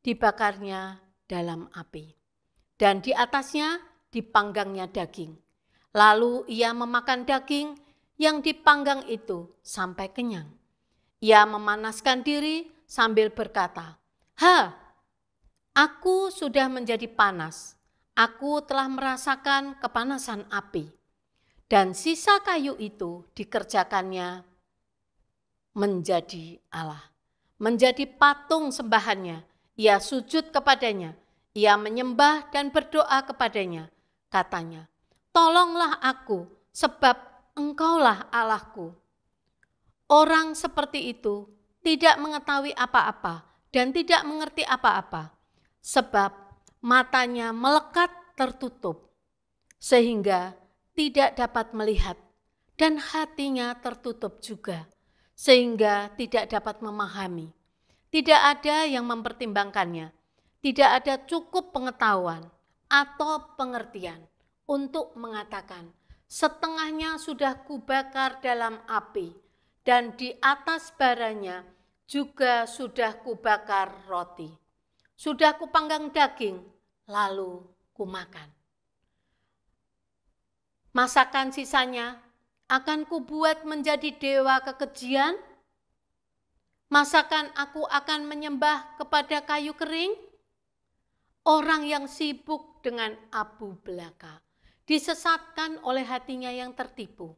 dibakarnya dalam api, dan di atasnya dipanggangnya daging. Lalu ia memakan daging yang dipanggang itu sampai kenyang. Ia memanaskan diri sambil berkata, "Ha, aku sudah menjadi panas. Aku telah merasakan kepanasan api, dan sisa kayu itu dikerjakannya menjadi Allah, menjadi patung sembahannya. Ia sujud kepadanya, ia menyembah dan berdoa kepadanya. Katanya, "Tolonglah aku, sebab Engkaulah Allahku." Orang seperti itu tidak mengetahui apa-apa dan tidak mengerti apa-apa, sebab matanya melekat tertutup, sehingga tidak dapat melihat, dan hatinya tertutup juga, sehingga tidak dapat memahami. Tidak ada yang mempertimbangkannya, tidak ada cukup pengetahuan atau pengertian untuk mengatakan, "Setengahnya sudah kubakar dalam api, dan di atas baranya juga sudah kubakar roti." Sudah kupanggang daging, lalu kumakan. Masakan sisanya akan kubuat menjadi dewa kekejian. Masakan aku akan menyembah kepada kayu kering. Orang yang sibuk dengan abu belaka, disesatkan oleh hatinya yang tertipu.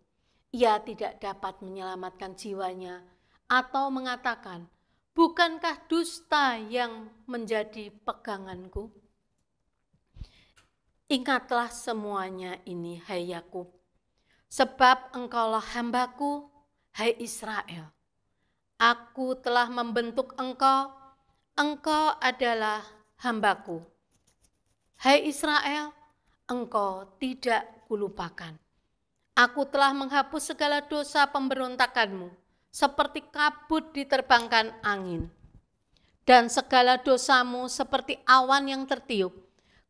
Ia tidak dapat menyelamatkan jiwanya atau mengatakan, Bukankah dusta yang menjadi peganganku? Ingatlah semuanya ini, hai Yakub, sebab engkaulah hambaku, hai Israel. Aku telah membentuk engkau, engkau adalah hambaku. Hai Israel, engkau tidak kulupakan. Aku telah menghapus segala dosa pemberontakanmu seperti kabut diterbangkan angin. Dan segala dosamu seperti awan yang tertiup.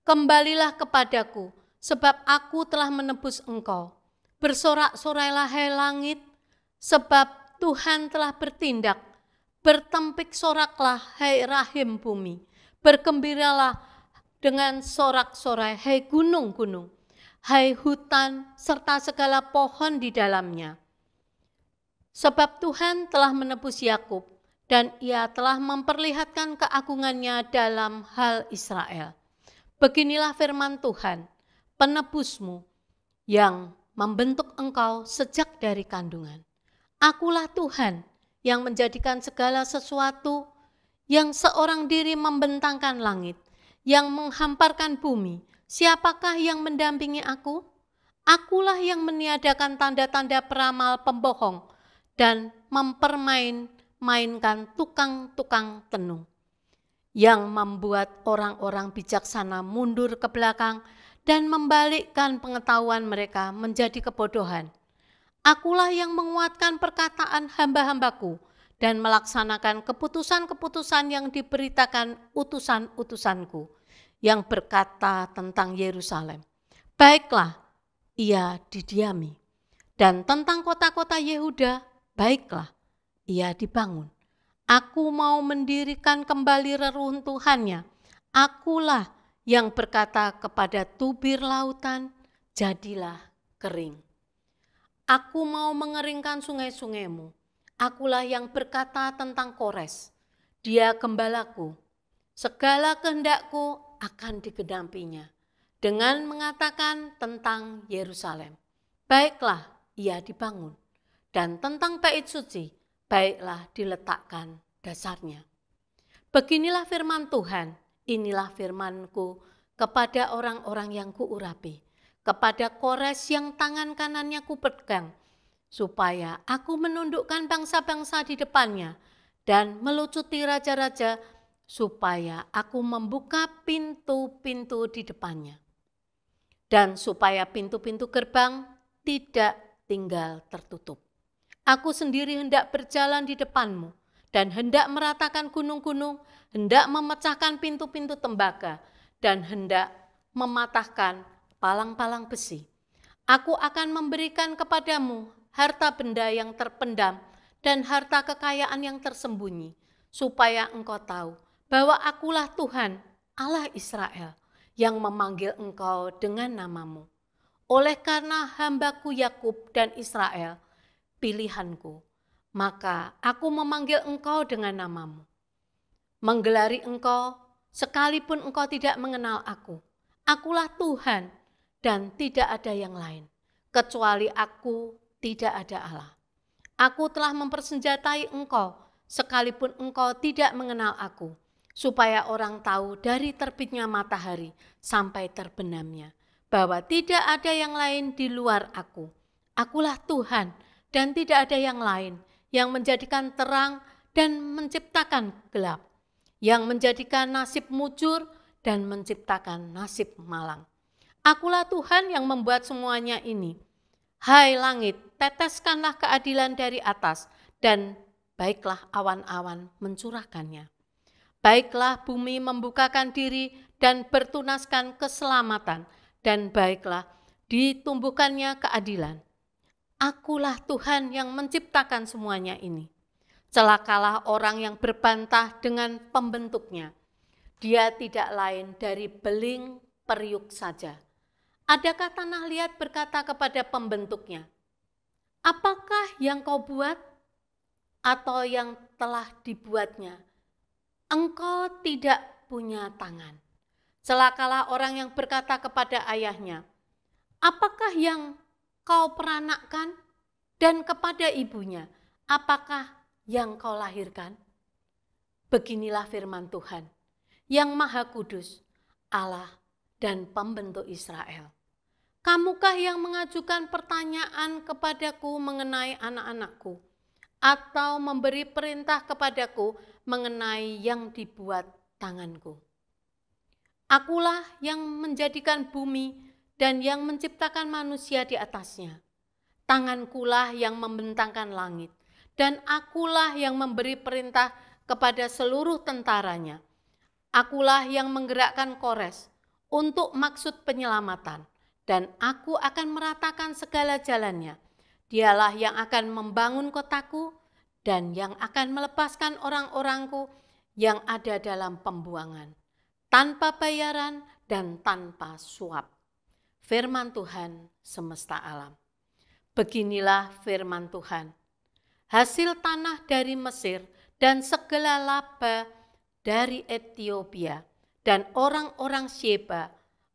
Kembalilah kepadaku, sebab aku telah menebus engkau. Bersorak-sorailah hai langit, sebab Tuhan telah bertindak. Bertempik soraklah hai rahim bumi. berkembiralah dengan sorak-sorai hai gunung-gunung. Hai hutan serta segala pohon di dalamnya Sebab Tuhan telah menebus Yakub dan ia telah memperlihatkan keagungannya dalam hal Israel. Beginilah firman Tuhan, penebusmu yang membentuk engkau sejak dari kandungan. Akulah Tuhan yang menjadikan segala sesuatu yang seorang diri membentangkan langit, yang menghamparkan bumi. Siapakah yang mendampingi aku? Akulah yang meniadakan tanda-tanda peramal pembohong dan mempermain-mainkan tukang-tukang tenung yang membuat orang-orang bijaksana mundur ke belakang dan membalikkan pengetahuan mereka menjadi kebodohan. Akulah yang menguatkan perkataan hamba-hambaku dan melaksanakan keputusan-keputusan yang diberitakan utusan-utusanku yang berkata tentang Yerusalem. Baiklah, ia didiami. Dan tentang kota-kota Yehuda, baiklah, ia dibangun. Aku mau mendirikan kembali reruntuhannya. Akulah yang berkata kepada tubir lautan, jadilah kering. Aku mau mengeringkan sungai-sungaimu. Akulah yang berkata tentang Kores. Dia gembalaku. Segala kehendakku akan digedampinya. Dengan mengatakan tentang Yerusalem. Baiklah, ia dibangun dan tentang bait suci, baiklah diletakkan dasarnya. Beginilah firman Tuhan, inilah firmanku kepada orang-orang yang kuurapi, kepada kores yang tangan kanannya kupegang, supaya aku menundukkan bangsa-bangsa di depannya dan melucuti raja-raja supaya aku membuka pintu-pintu di depannya dan supaya pintu-pintu gerbang tidak tinggal tertutup. Aku sendiri hendak berjalan di depanmu dan hendak meratakan gunung-gunung, hendak memecahkan pintu-pintu tembaga, dan hendak mematahkan palang-palang besi. Aku akan memberikan kepadamu harta benda yang terpendam dan harta kekayaan yang tersembunyi, supaya engkau tahu bahwa akulah Tuhan Allah Israel yang memanggil engkau dengan namamu. Oleh karena hambaku Yakub dan Israel, pilihanku, maka aku memanggil engkau dengan namamu. Menggelari engkau, sekalipun engkau tidak mengenal aku. Akulah Tuhan dan tidak ada yang lain. Kecuali aku tidak ada Allah. Aku telah mempersenjatai engkau, sekalipun engkau tidak mengenal aku. Supaya orang tahu dari terbitnya matahari sampai terbenamnya. Bahwa tidak ada yang lain di luar aku. Akulah Tuhan dan tidak ada yang lain yang menjadikan terang dan menciptakan gelap, yang menjadikan nasib mujur dan menciptakan nasib malang. Akulah Tuhan yang membuat semuanya ini. Hai langit, teteskanlah keadilan dari atas dan baiklah awan-awan mencurahkannya. Baiklah bumi membukakan diri dan bertunaskan keselamatan dan baiklah ditumbuhkannya keadilan Akulah Tuhan yang menciptakan semuanya ini. Celakalah orang yang berbantah dengan pembentuknya. Dia tidak lain dari beling periuk saja. Adakah tanah liat berkata kepada pembentuknya, "Apakah yang kau buat atau yang telah dibuatnya? Engkau tidak punya tangan." Celakalah orang yang berkata kepada ayahnya, "Apakah yang kau peranakkan dan kepada ibunya apakah yang kau lahirkan? Beginilah firman Tuhan yang maha kudus, Allah dan pembentuk Israel. Kamukah yang mengajukan pertanyaan kepadaku mengenai anak-anakku atau memberi perintah kepadaku mengenai yang dibuat tanganku? Akulah yang menjadikan bumi dan yang menciptakan manusia di atasnya. Tangankulah yang membentangkan langit, dan akulah yang memberi perintah kepada seluruh tentaranya. Akulah yang menggerakkan kores untuk maksud penyelamatan, dan aku akan meratakan segala jalannya. Dialah yang akan membangun kotaku dan yang akan melepaskan orang-orangku yang ada dalam pembuangan, tanpa bayaran dan tanpa suap firman Tuhan semesta alam. Beginilah firman Tuhan. Hasil tanah dari Mesir dan segala laba dari Ethiopia dan orang-orang Sheba,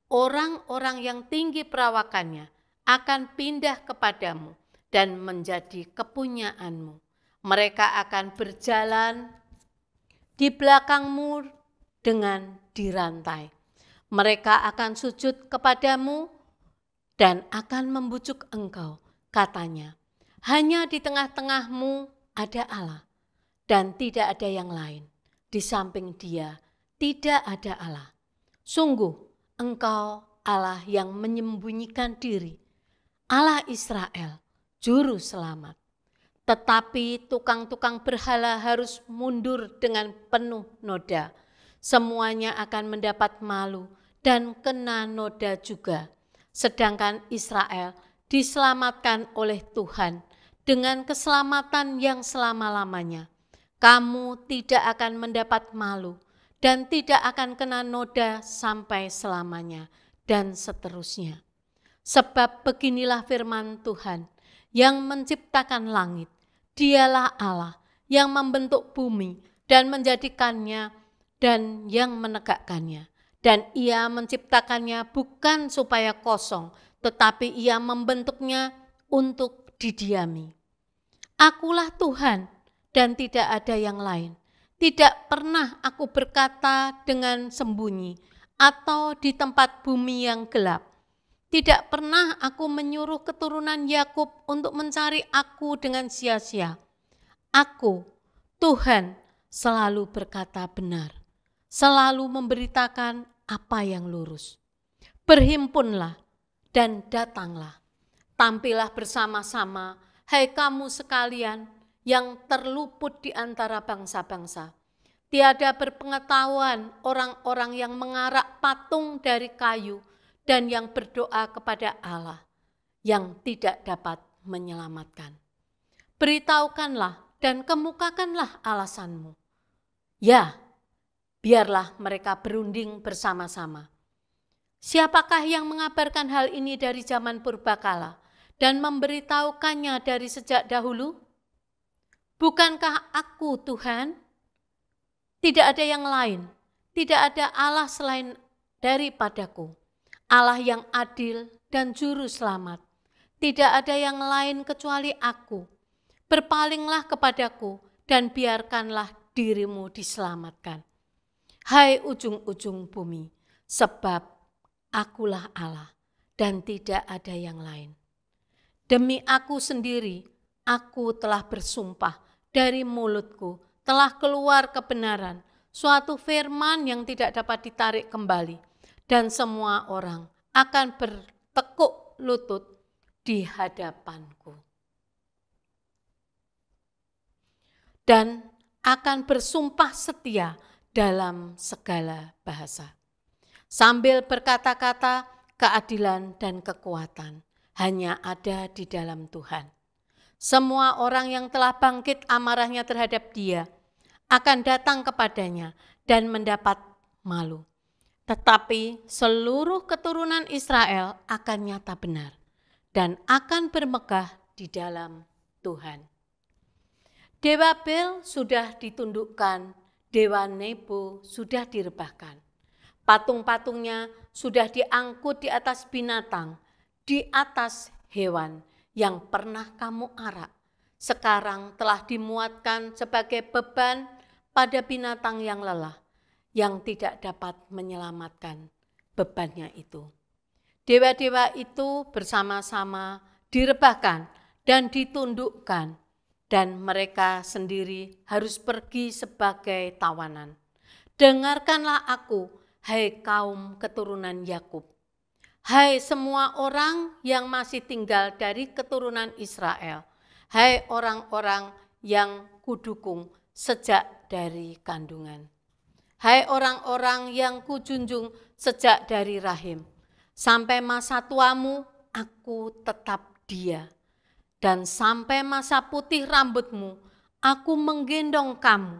orang-orang yang tinggi perawakannya akan pindah kepadamu dan menjadi kepunyaanmu. Mereka akan berjalan di belakangmu dengan dirantai. Mereka akan sujud kepadamu dan akan membujuk engkau. Katanya, hanya di tengah-tengahmu ada Allah dan tidak ada yang lain. Di samping dia tidak ada Allah. Sungguh engkau Allah yang menyembunyikan diri. Allah Israel, juru selamat. Tetapi tukang-tukang berhala harus mundur dengan penuh noda. Semuanya akan mendapat malu dan kena noda juga Sedangkan Israel diselamatkan oleh Tuhan dengan keselamatan yang selama-lamanya. Kamu tidak akan mendapat malu dan tidak akan kena noda sampai selamanya dan seterusnya. Sebab beginilah firman Tuhan yang menciptakan langit. Dialah Allah yang membentuk bumi dan menjadikannya dan yang menegakkannya dan ia menciptakannya bukan supaya kosong, tetapi ia membentuknya untuk didiami. Akulah Tuhan dan tidak ada yang lain. Tidak pernah aku berkata dengan sembunyi atau di tempat bumi yang gelap. Tidak pernah aku menyuruh keturunan Yakub untuk mencari aku dengan sia-sia. Aku, Tuhan, selalu berkata benar, selalu memberitakan apa yang lurus. Berhimpunlah dan datanglah. Tampillah bersama-sama, hai kamu sekalian yang terluput di antara bangsa-bangsa. Tiada berpengetahuan orang-orang yang mengarak patung dari kayu dan yang berdoa kepada Allah yang tidak dapat menyelamatkan. Beritahukanlah dan kemukakanlah alasanmu. Ya, biarlah mereka berunding bersama-sama. Siapakah yang mengabarkan hal ini dari zaman purbakala dan memberitahukannya dari sejak dahulu? Bukankah aku Tuhan? Tidak ada yang lain, tidak ada Allah selain daripadaku. Allah yang adil dan juru selamat. Tidak ada yang lain kecuali aku. Berpalinglah kepadaku dan biarkanlah dirimu diselamatkan. Hai ujung-ujung bumi, sebab akulah Allah dan tidak ada yang lain. Demi aku sendiri, aku telah bersumpah dari mulutku, telah keluar kebenaran, suatu firman yang tidak dapat ditarik kembali. Dan semua orang akan bertekuk lutut di hadapanku. Dan akan bersumpah setia dalam segala bahasa. Sambil berkata-kata, keadilan dan kekuatan hanya ada di dalam Tuhan. Semua orang yang telah bangkit amarahnya terhadap dia akan datang kepadanya dan mendapat malu. Tetapi seluruh keturunan Israel akan nyata benar dan akan bermegah di dalam Tuhan. Dewa Bel sudah ditundukkan Dewa Nebo sudah direbahkan. Patung-patungnya sudah diangkut di atas binatang, di atas hewan yang pernah kamu arak. Sekarang telah dimuatkan sebagai beban pada binatang yang lelah, yang tidak dapat menyelamatkan bebannya itu. Dewa-dewa itu bersama-sama direbahkan dan ditundukkan dan mereka sendiri harus pergi sebagai tawanan. Dengarkanlah aku, hai kaum keturunan Yakub. Hai semua orang yang masih tinggal dari keturunan Israel. Hai orang-orang yang kudukung sejak dari kandungan. Hai orang-orang yang kujunjung sejak dari rahim. Sampai masa tuamu, aku tetap dia dan sampai masa putih rambutmu, aku menggendong kamu.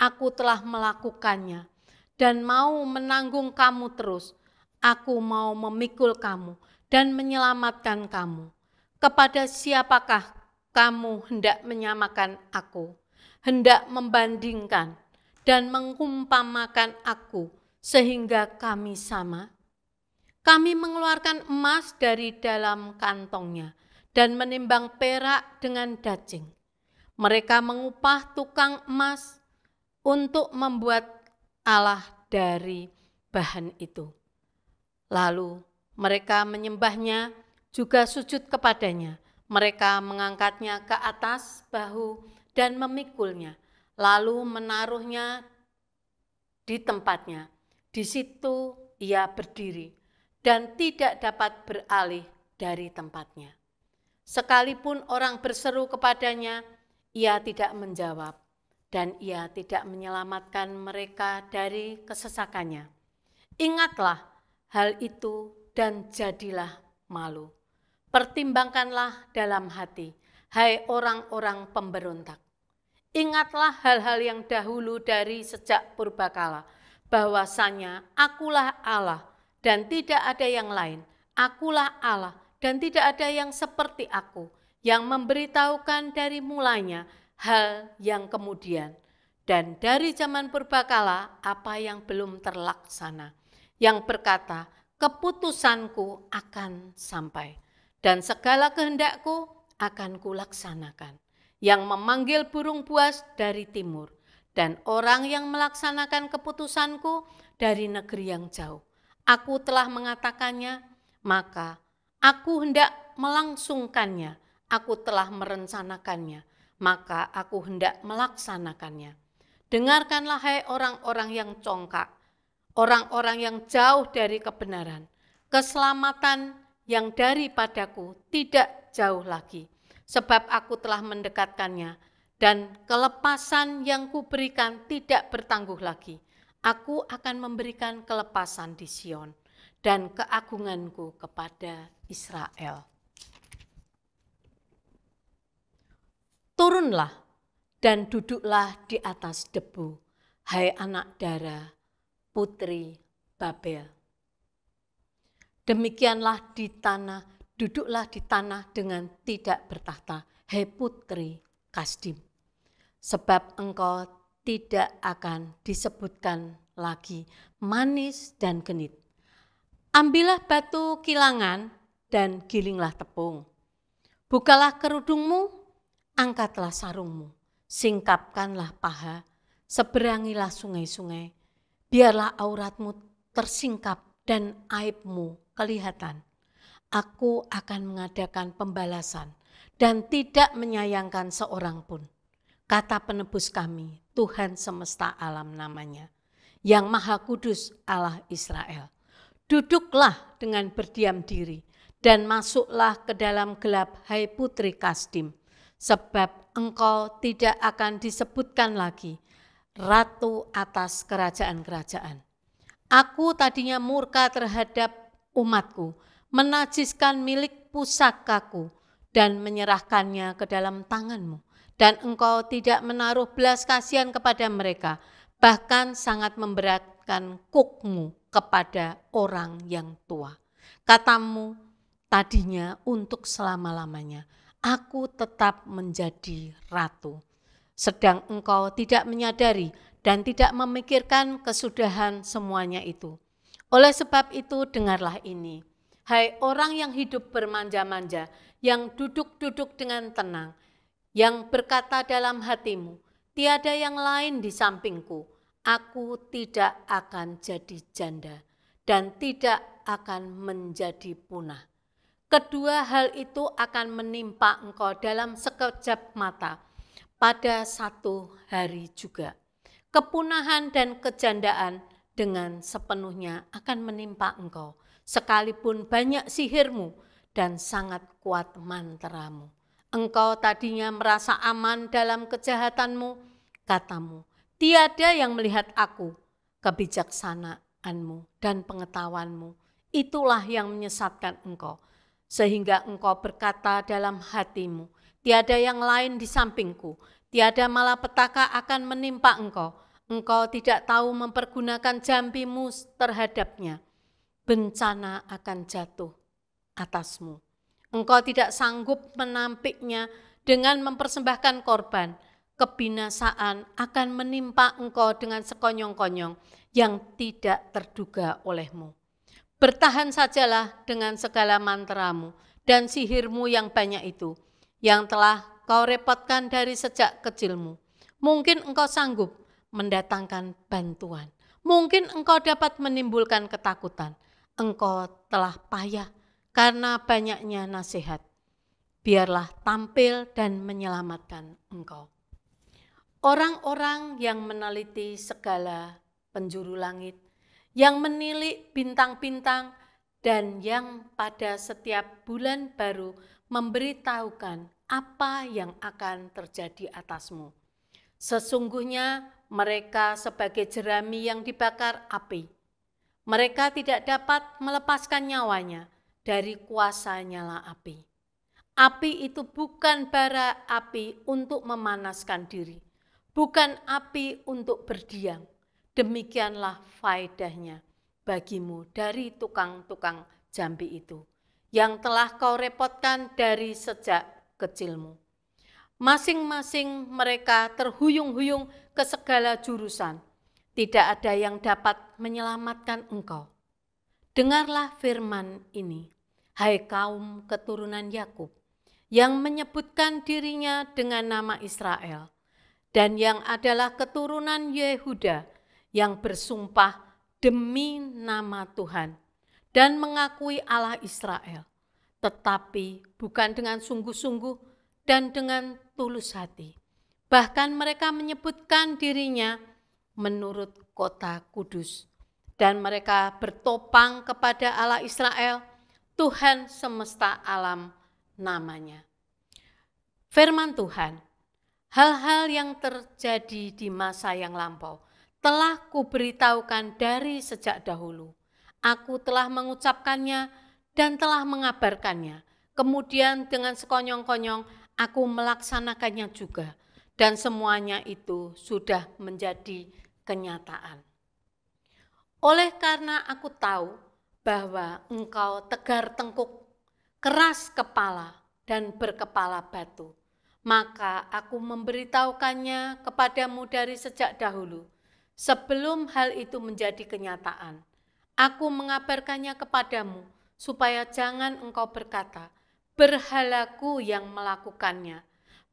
Aku telah melakukannya dan mau menanggung kamu terus. Aku mau memikul kamu dan menyelamatkan kamu. Kepada siapakah kamu hendak menyamakan aku, hendak membandingkan dan mengumpamakan aku sehingga kami sama? Kami mengeluarkan emas dari dalam kantongnya dan menimbang perak dengan dacing. Mereka mengupah tukang emas untuk membuat Allah dari bahan itu. Lalu mereka menyembahnya juga sujud kepadanya. Mereka mengangkatnya ke atas bahu dan memikulnya, lalu menaruhnya di tempatnya. Di situ ia berdiri dan tidak dapat beralih dari tempatnya. Sekalipun orang berseru kepadanya, ia tidak menjawab dan ia tidak menyelamatkan mereka dari kesesakannya. Ingatlah hal itu dan jadilah malu. Pertimbangkanlah dalam hati, hai orang-orang pemberontak. Ingatlah hal-hal yang dahulu dari sejak purbakala, bahwasanya akulah Allah dan tidak ada yang lain. Akulah Allah dan tidak ada yang seperti aku yang memberitahukan dari mulanya hal yang kemudian dan dari zaman purbakala apa yang belum terlaksana yang berkata keputusanku akan sampai dan segala kehendakku akan kulaksanakan yang memanggil burung buas dari timur dan orang yang melaksanakan keputusanku dari negeri yang jauh aku telah mengatakannya maka Aku hendak melangsungkannya, aku telah merencanakannya, maka aku hendak melaksanakannya. Dengarkanlah hai orang-orang yang congkak, orang-orang yang jauh dari kebenaran. Keselamatan yang daripadaku tidak jauh lagi, sebab aku telah mendekatkannya dan kelepasan yang kuberikan tidak bertangguh lagi. Aku akan memberikan kelepasan di Sion dan keagunganku kepada Israel. Turunlah dan duduklah di atas debu, hai anak dara putri Babel. Demikianlah di tanah, duduklah di tanah dengan tidak bertahta, hai putri Kasdim. Sebab engkau tidak akan disebutkan lagi manis dan genit. Ambillah batu kilangan dan gilinglah tepung. Bukalah kerudungmu, angkatlah sarungmu, singkapkanlah paha, seberangilah sungai-sungai, biarlah auratmu tersingkap dan aibmu kelihatan. Aku akan mengadakan pembalasan dan tidak menyayangkan seorang pun. Kata penebus kami, Tuhan semesta alam namanya, yang maha kudus Allah Israel. Duduklah dengan berdiam diri dan masuklah ke dalam gelap, hai putri Kasdim, sebab engkau tidak akan disebutkan lagi ratu atas kerajaan-kerajaan. Aku tadinya murka terhadap umatku, menajiskan milik pusakaku dan menyerahkannya ke dalam tanganmu. Dan engkau tidak menaruh belas kasihan kepada mereka, bahkan sangat memberatkan kukmu kepada orang yang tua. Katamu, tadinya untuk selama-lamanya. Aku tetap menjadi ratu. Sedang engkau tidak menyadari dan tidak memikirkan kesudahan semuanya itu. Oleh sebab itu dengarlah ini. Hai orang yang hidup bermanja-manja, yang duduk-duduk dengan tenang, yang berkata dalam hatimu, tiada yang lain di sampingku, aku tidak akan jadi janda dan tidak akan menjadi punah. Kedua hal itu akan menimpa engkau dalam sekejap mata pada satu hari juga. Kepunahan dan kejandaan dengan sepenuhnya akan menimpa engkau, sekalipun banyak sihirmu dan sangat kuat manteramu. Engkau tadinya merasa aman dalam kejahatanmu, katamu, tiada yang melihat aku, kebijaksanaanmu dan pengetahuanmu, itulah yang menyesatkan engkau sehingga engkau berkata dalam hatimu, tiada yang lain di sampingku, tiada malapetaka akan menimpa engkau, engkau tidak tahu mempergunakan jambimu terhadapnya, bencana akan jatuh atasmu. Engkau tidak sanggup menampiknya dengan mempersembahkan korban, kebinasaan akan menimpa engkau dengan sekonyong-konyong yang tidak terduga olehmu. Bertahan sajalah dengan segala mantramu dan sihirmu yang banyak itu, yang telah kau repotkan dari sejak kecilmu. Mungkin engkau sanggup mendatangkan bantuan. Mungkin engkau dapat menimbulkan ketakutan. Engkau telah payah karena banyaknya nasihat. Biarlah tampil dan menyelamatkan engkau. Orang-orang yang meneliti segala penjuru langit yang menilik bintang-bintang dan yang pada setiap bulan baru memberitahukan apa yang akan terjadi atasmu. Sesungguhnya mereka sebagai jerami yang dibakar api. Mereka tidak dapat melepaskan nyawanya dari kuasa nyala api. Api itu bukan bara api untuk memanaskan diri, bukan api untuk berdiam, demikianlah faedahnya bagimu dari tukang-tukang jambi itu yang telah kau repotkan dari sejak kecilmu. Masing-masing mereka terhuyung-huyung ke segala jurusan. Tidak ada yang dapat menyelamatkan engkau. Dengarlah firman ini, hai kaum keturunan Yakub, yang menyebutkan dirinya dengan nama Israel, dan yang adalah keturunan Yehuda, yang bersumpah demi nama Tuhan dan mengakui Allah Israel, tetapi bukan dengan sungguh-sungguh dan dengan tulus hati. Bahkan mereka menyebutkan dirinya menurut kota kudus. Dan mereka bertopang kepada Allah Israel, Tuhan semesta alam namanya. Firman Tuhan, hal-hal yang terjadi di masa yang lampau telah kuberitahukan dari sejak dahulu. Aku telah mengucapkannya dan telah mengabarkannya. Kemudian dengan sekonyong-konyong aku melaksanakannya juga. Dan semuanya itu sudah menjadi kenyataan. Oleh karena aku tahu bahwa engkau tegar tengkuk, keras kepala, dan berkepala batu, maka aku memberitahukannya kepadamu dari sejak dahulu sebelum hal itu menjadi kenyataan. Aku mengabarkannya kepadamu, supaya jangan engkau berkata, berhalaku yang melakukannya,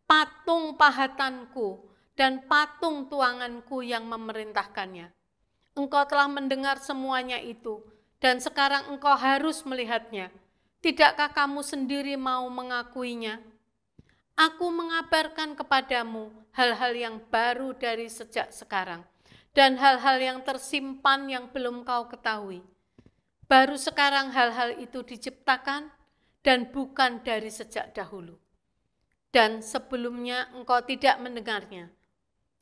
patung pahatanku dan patung tuanganku yang memerintahkannya. Engkau telah mendengar semuanya itu, dan sekarang engkau harus melihatnya. Tidakkah kamu sendiri mau mengakuinya? Aku mengabarkan kepadamu hal-hal yang baru dari sejak sekarang.' dan hal-hal yang tersimpan yang belum kau ketahui. Baru sekarang hal-hal itu diciptakan dan bukan dari sejak dahulu. Dan sebelumnya engkau tidak mendengarnya,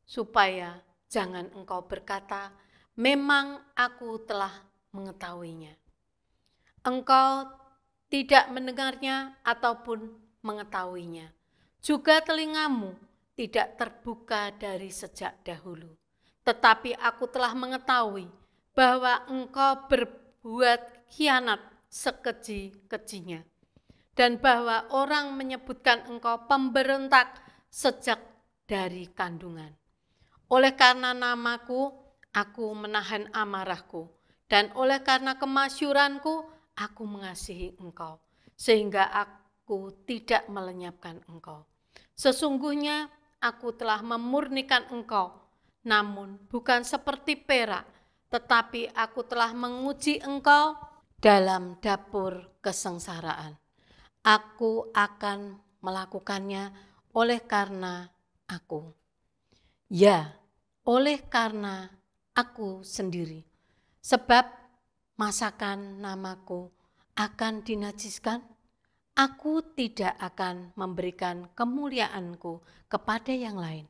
supaya jangan engkau berkata, memang aku telah mengetahuinya. Engkau tidak mendengarnya ataupun mengetahuinya. Juga telingamu tidak terbuka dari sejak dahulu tetapi aku telah mengetahui bahwa engkau berbuat hianat sekeji-kejinya. Dan bahwa orang menyebutkan engkau pemberontak sejak dari kandungan. Oleh karena namaku, aku menahan amarahku. Dan oleh karena kemasyuranku, aku mengasihi engkau. Sehingga aku tidak melenyapkan engkau. Sesungguhnya aku telah memurnikan engkau namun bukan seperti perak, tetapi aku telah menguji engkau dalam dapur kesengsaraan. Aku akan melakukannya oleh karena aku. Ya, oleh karena aku sendiri. Sebab masakan namaku akan dinajiskan, aku tidak akan memberikan kemuliaanku kepada yang lain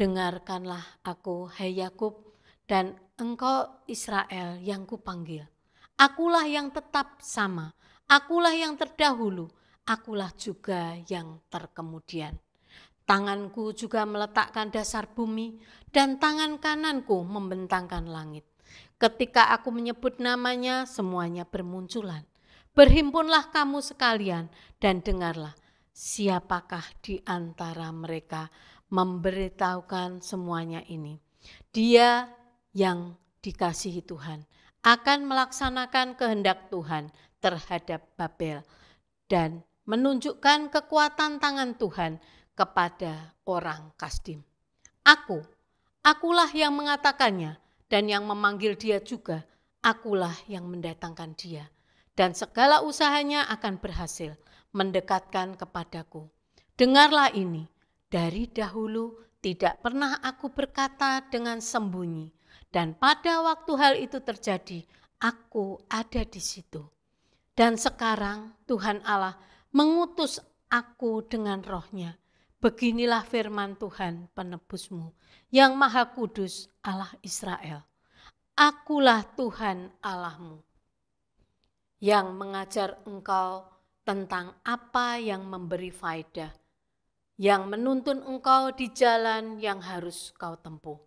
Dengarkanlah aku, hai Yakub, dan engkau Israel yang kupanggil. Akulah yang tetap sama, akulah yang terdahulu, akulah juga yang terkemudian. Tanganku juga meletakkan dasar bumi, dan tangan kananku membentangkan langit. Ketika aku menyebut namanya, semuanya bermunculan. Berhimpunlah kamu sekalian dan dengarlah, siapakah di antara mereka memberitahukan semuanya ini. Dia yang dikasihi Tuhan akan melaksanakan kehendak Tuhan terhadap Babel dan menunjukkan kekuatan tangan Tuhan kepada orang Kasdim. Aku, akulah yang mengatakannya dan yang memanggil dia juga, akulah yang mendatangkan dia. Dan segala usahanya akan berhasil mendekatkan kepadaku. Dengarlah ini, dari dahulu tidak pernah aku berkata dengan sembunyi, dan pada waktu hal itu terjadi, aku ada di situ. Dan sekarang Tuhan Allah mengutus aku dengan rohnya. Beginilah firman Tuhan penebusmu, yang maha kudus Allah Israel. Akulah Tuhan Allahmu, yang mengajar engkau tentang apa yang memberi faidah yang menuntun engkau di jalan yang harus kau tempuh.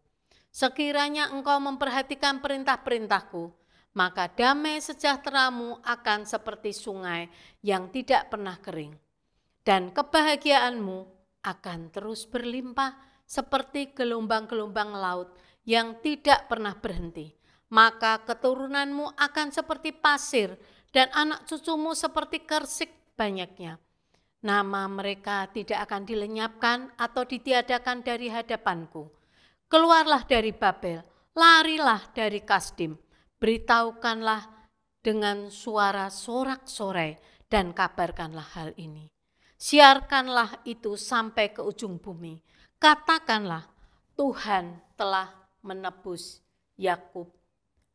Sekiranya engkau memperhatikan perintah-perintahku, maka damai sejahteramu akan seperti sungai yang tidak pernah kering, dan kebahagiaanmu akan terus berlimpah seperti gelombang-gelombang laut yang tidak pernah berhenti. Maka keturunanmu akan seperti pasir dan anak cucumu seperti kersik banyaknya. Nama mereka tidak akan dilenyapkan atau ditiadakan dari hadapanku. Keluarlah dari Babel, larilah dari Kasdim, beritahukanlah dengan suara sorak-sorai dan kabarkanlah hal ini. Siarkanlah itu sampai ke ujung bumi. Katakanlah, Tuhan telah menebus Yakub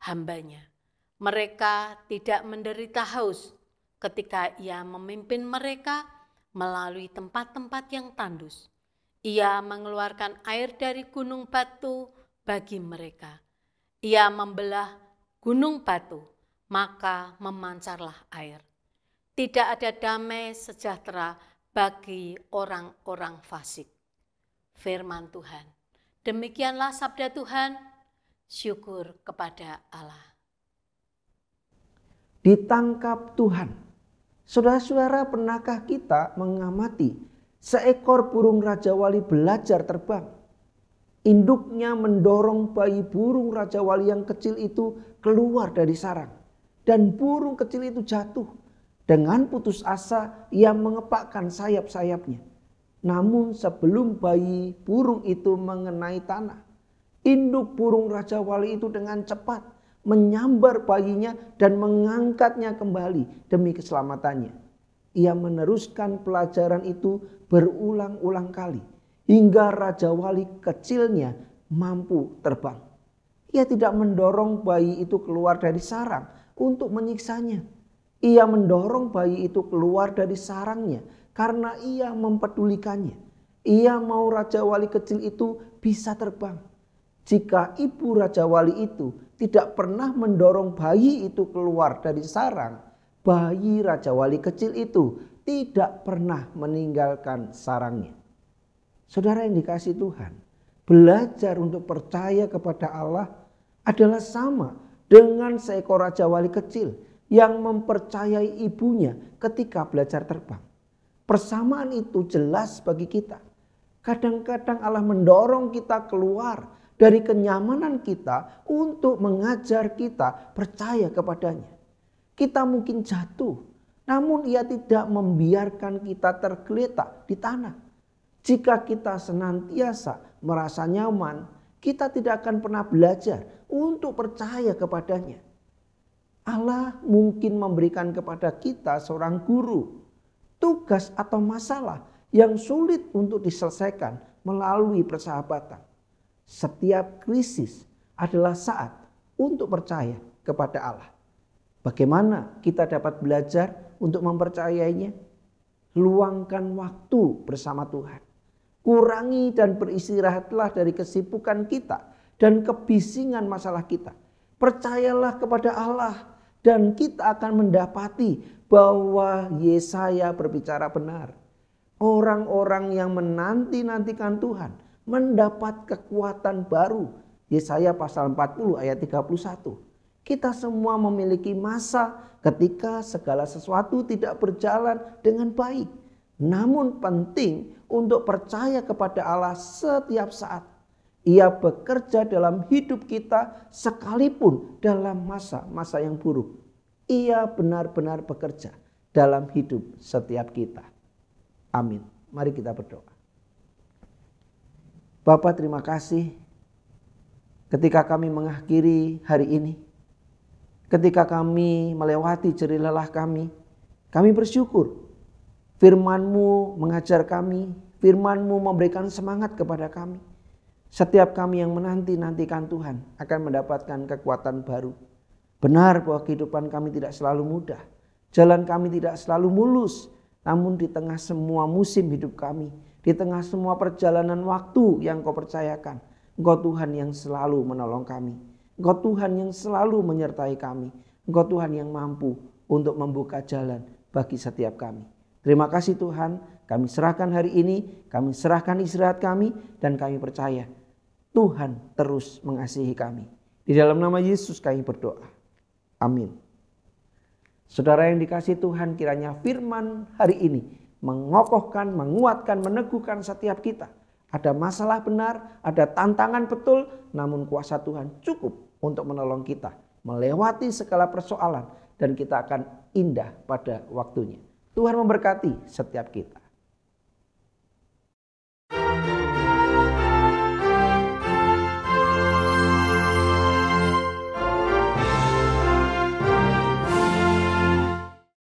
hambanya. Mereka tidak menderita haus ketika ia memimpin mereka melalui tempat-tempat yang tandus. Ia mengeluarkan air dari gunung batu bagi mereka. Ia membelah gunung batu, maka memancarlah air. Tidak ada damai sejahtera bagi orang-orang fasik. Firman Tuhan. Demikianlah sabda Tuhan. Syukur kepada Allah. Ditangkap Tuhan Saudara-saudara, pernahkah kita mengamati seekor burung raja wali belajar terbang? Induknya mendorong bayi burung raja wali yang kecil itu keluar dari sarang. Dan burung kecil itu jatuh. Dengan putus asa, ia mengepakkan sayap-sayapnya. Namun sebelum bayi burung itu mengenai tanah, induk burung raja wali itu dengan cepat menyambar paginya dan mengangkatnya kembali demi keselamatannya. Ia meneruskan pelajaran itu berulang-ulang kali hingga Raja Wali kecilnya mampu terbang. Ia tidak mendorong bayi itu keluar dari sarang untuk menyiksanya. Ia mendorong bayi itu keluar dari sarangnya karena ia mempedulikannya. Ia mau Raja Wali kecil itu bisa terbang. Jika ibu Raja Wali itu tidak pernah mendorong bayi itu keluar dari sarang. Bayi Raja Wali kecil itu tidak pernah meninggalkan sarangnya. Saudara yang dikasih Tuhan, belajar untuk percaya kepada Allah adalah sama dengan seekor Raja Wali kecil yang mempercayai ibunya ketika belajar terbang. Persamaan itu jelas bagi kita. Kadang-kadang Allah mendorong kita keluar dari kenyamanan kita untuk mengajar kita percaya kepadanya. Kita mungkin jatuh, namun ia tidak membiarkan kita tergeletak di tanah. Jika kita senantiasa merasa nyaman, kita tidak akan pernah belajar untuk percaya kepadanya. Allah mungkin memberikan kepada kita seorang guru tugas atau masalah yang sulit untuk diselesaikan melalui persahabatan setiap krisis adalah saat untuk percaya kepada Allah. Bagaimana kita dapat belajar untuk mempercayainya? Luangkan waktu bersama Tuhan. Kurangi dan beristirahatlah dari kesibukan kita dan kebisingan masalah kita. Percayalah kepada Allah dan kita akan mendapati bahwa Yesaya berbicara benar. Orang-orang yang menanti-nantikan Tuhan mendapat kekuatan baru. Yesaya pasal 40 ayat 31. Kita semua memiliki masa ketika segala sesuatu tidak berjalan dengan baik. Namun penting untuk percaya kepada Allah setiap saat. Ia bekerja dalam hidup kita sekalipun dalam masa-masa yang buruk. Ia benar-benar bekerja dalam hidup setiap kita. Amin. Mari kita berdoa. Bapak terima kasih ketika kami mengakhiri hari ini. Ketika kami melewati ceri lelah kami, kami bersyukur. FirmanMu mengajar kami, FirmanMu memberikan semangat kepada kami. Setiap kami yang menanti-nantikan Tuhan akan mendapatkan kekuatan baru. Benar bahwa kehidupan kami tidak selalu mudah. Jalan kami tidak selalu mulus. Namun di tengah semua musim hidup kami, di tengah semua perjalanan waktu yang kau percayakan. Engkau Tuhan yang selalu menolong kami. Engkau Tuhan yang selalu menyertai kami. Engkau Tuhan yang mampu untuk membuka jalan bagi setiap kami. Terima kasih Tuhan, kami serahkan hari ini, kami serahkan istirahat kami, dan kami percaya Tuhan terus mengasihi kami. Di dalam nama Yesus kami berdoa. Amin. Saudara yang dikasih Tuhan kiranya firman hari ini mengokohkan, menguatkan, meneguhkan setiap kita. Ada masalah benar, ada tantangan betul, namun kuasa Tuhan cukup untuk menolong kita melewati segala persoalan dan kita akan indah pada waktunya. Tuhan memberkati setiap kita.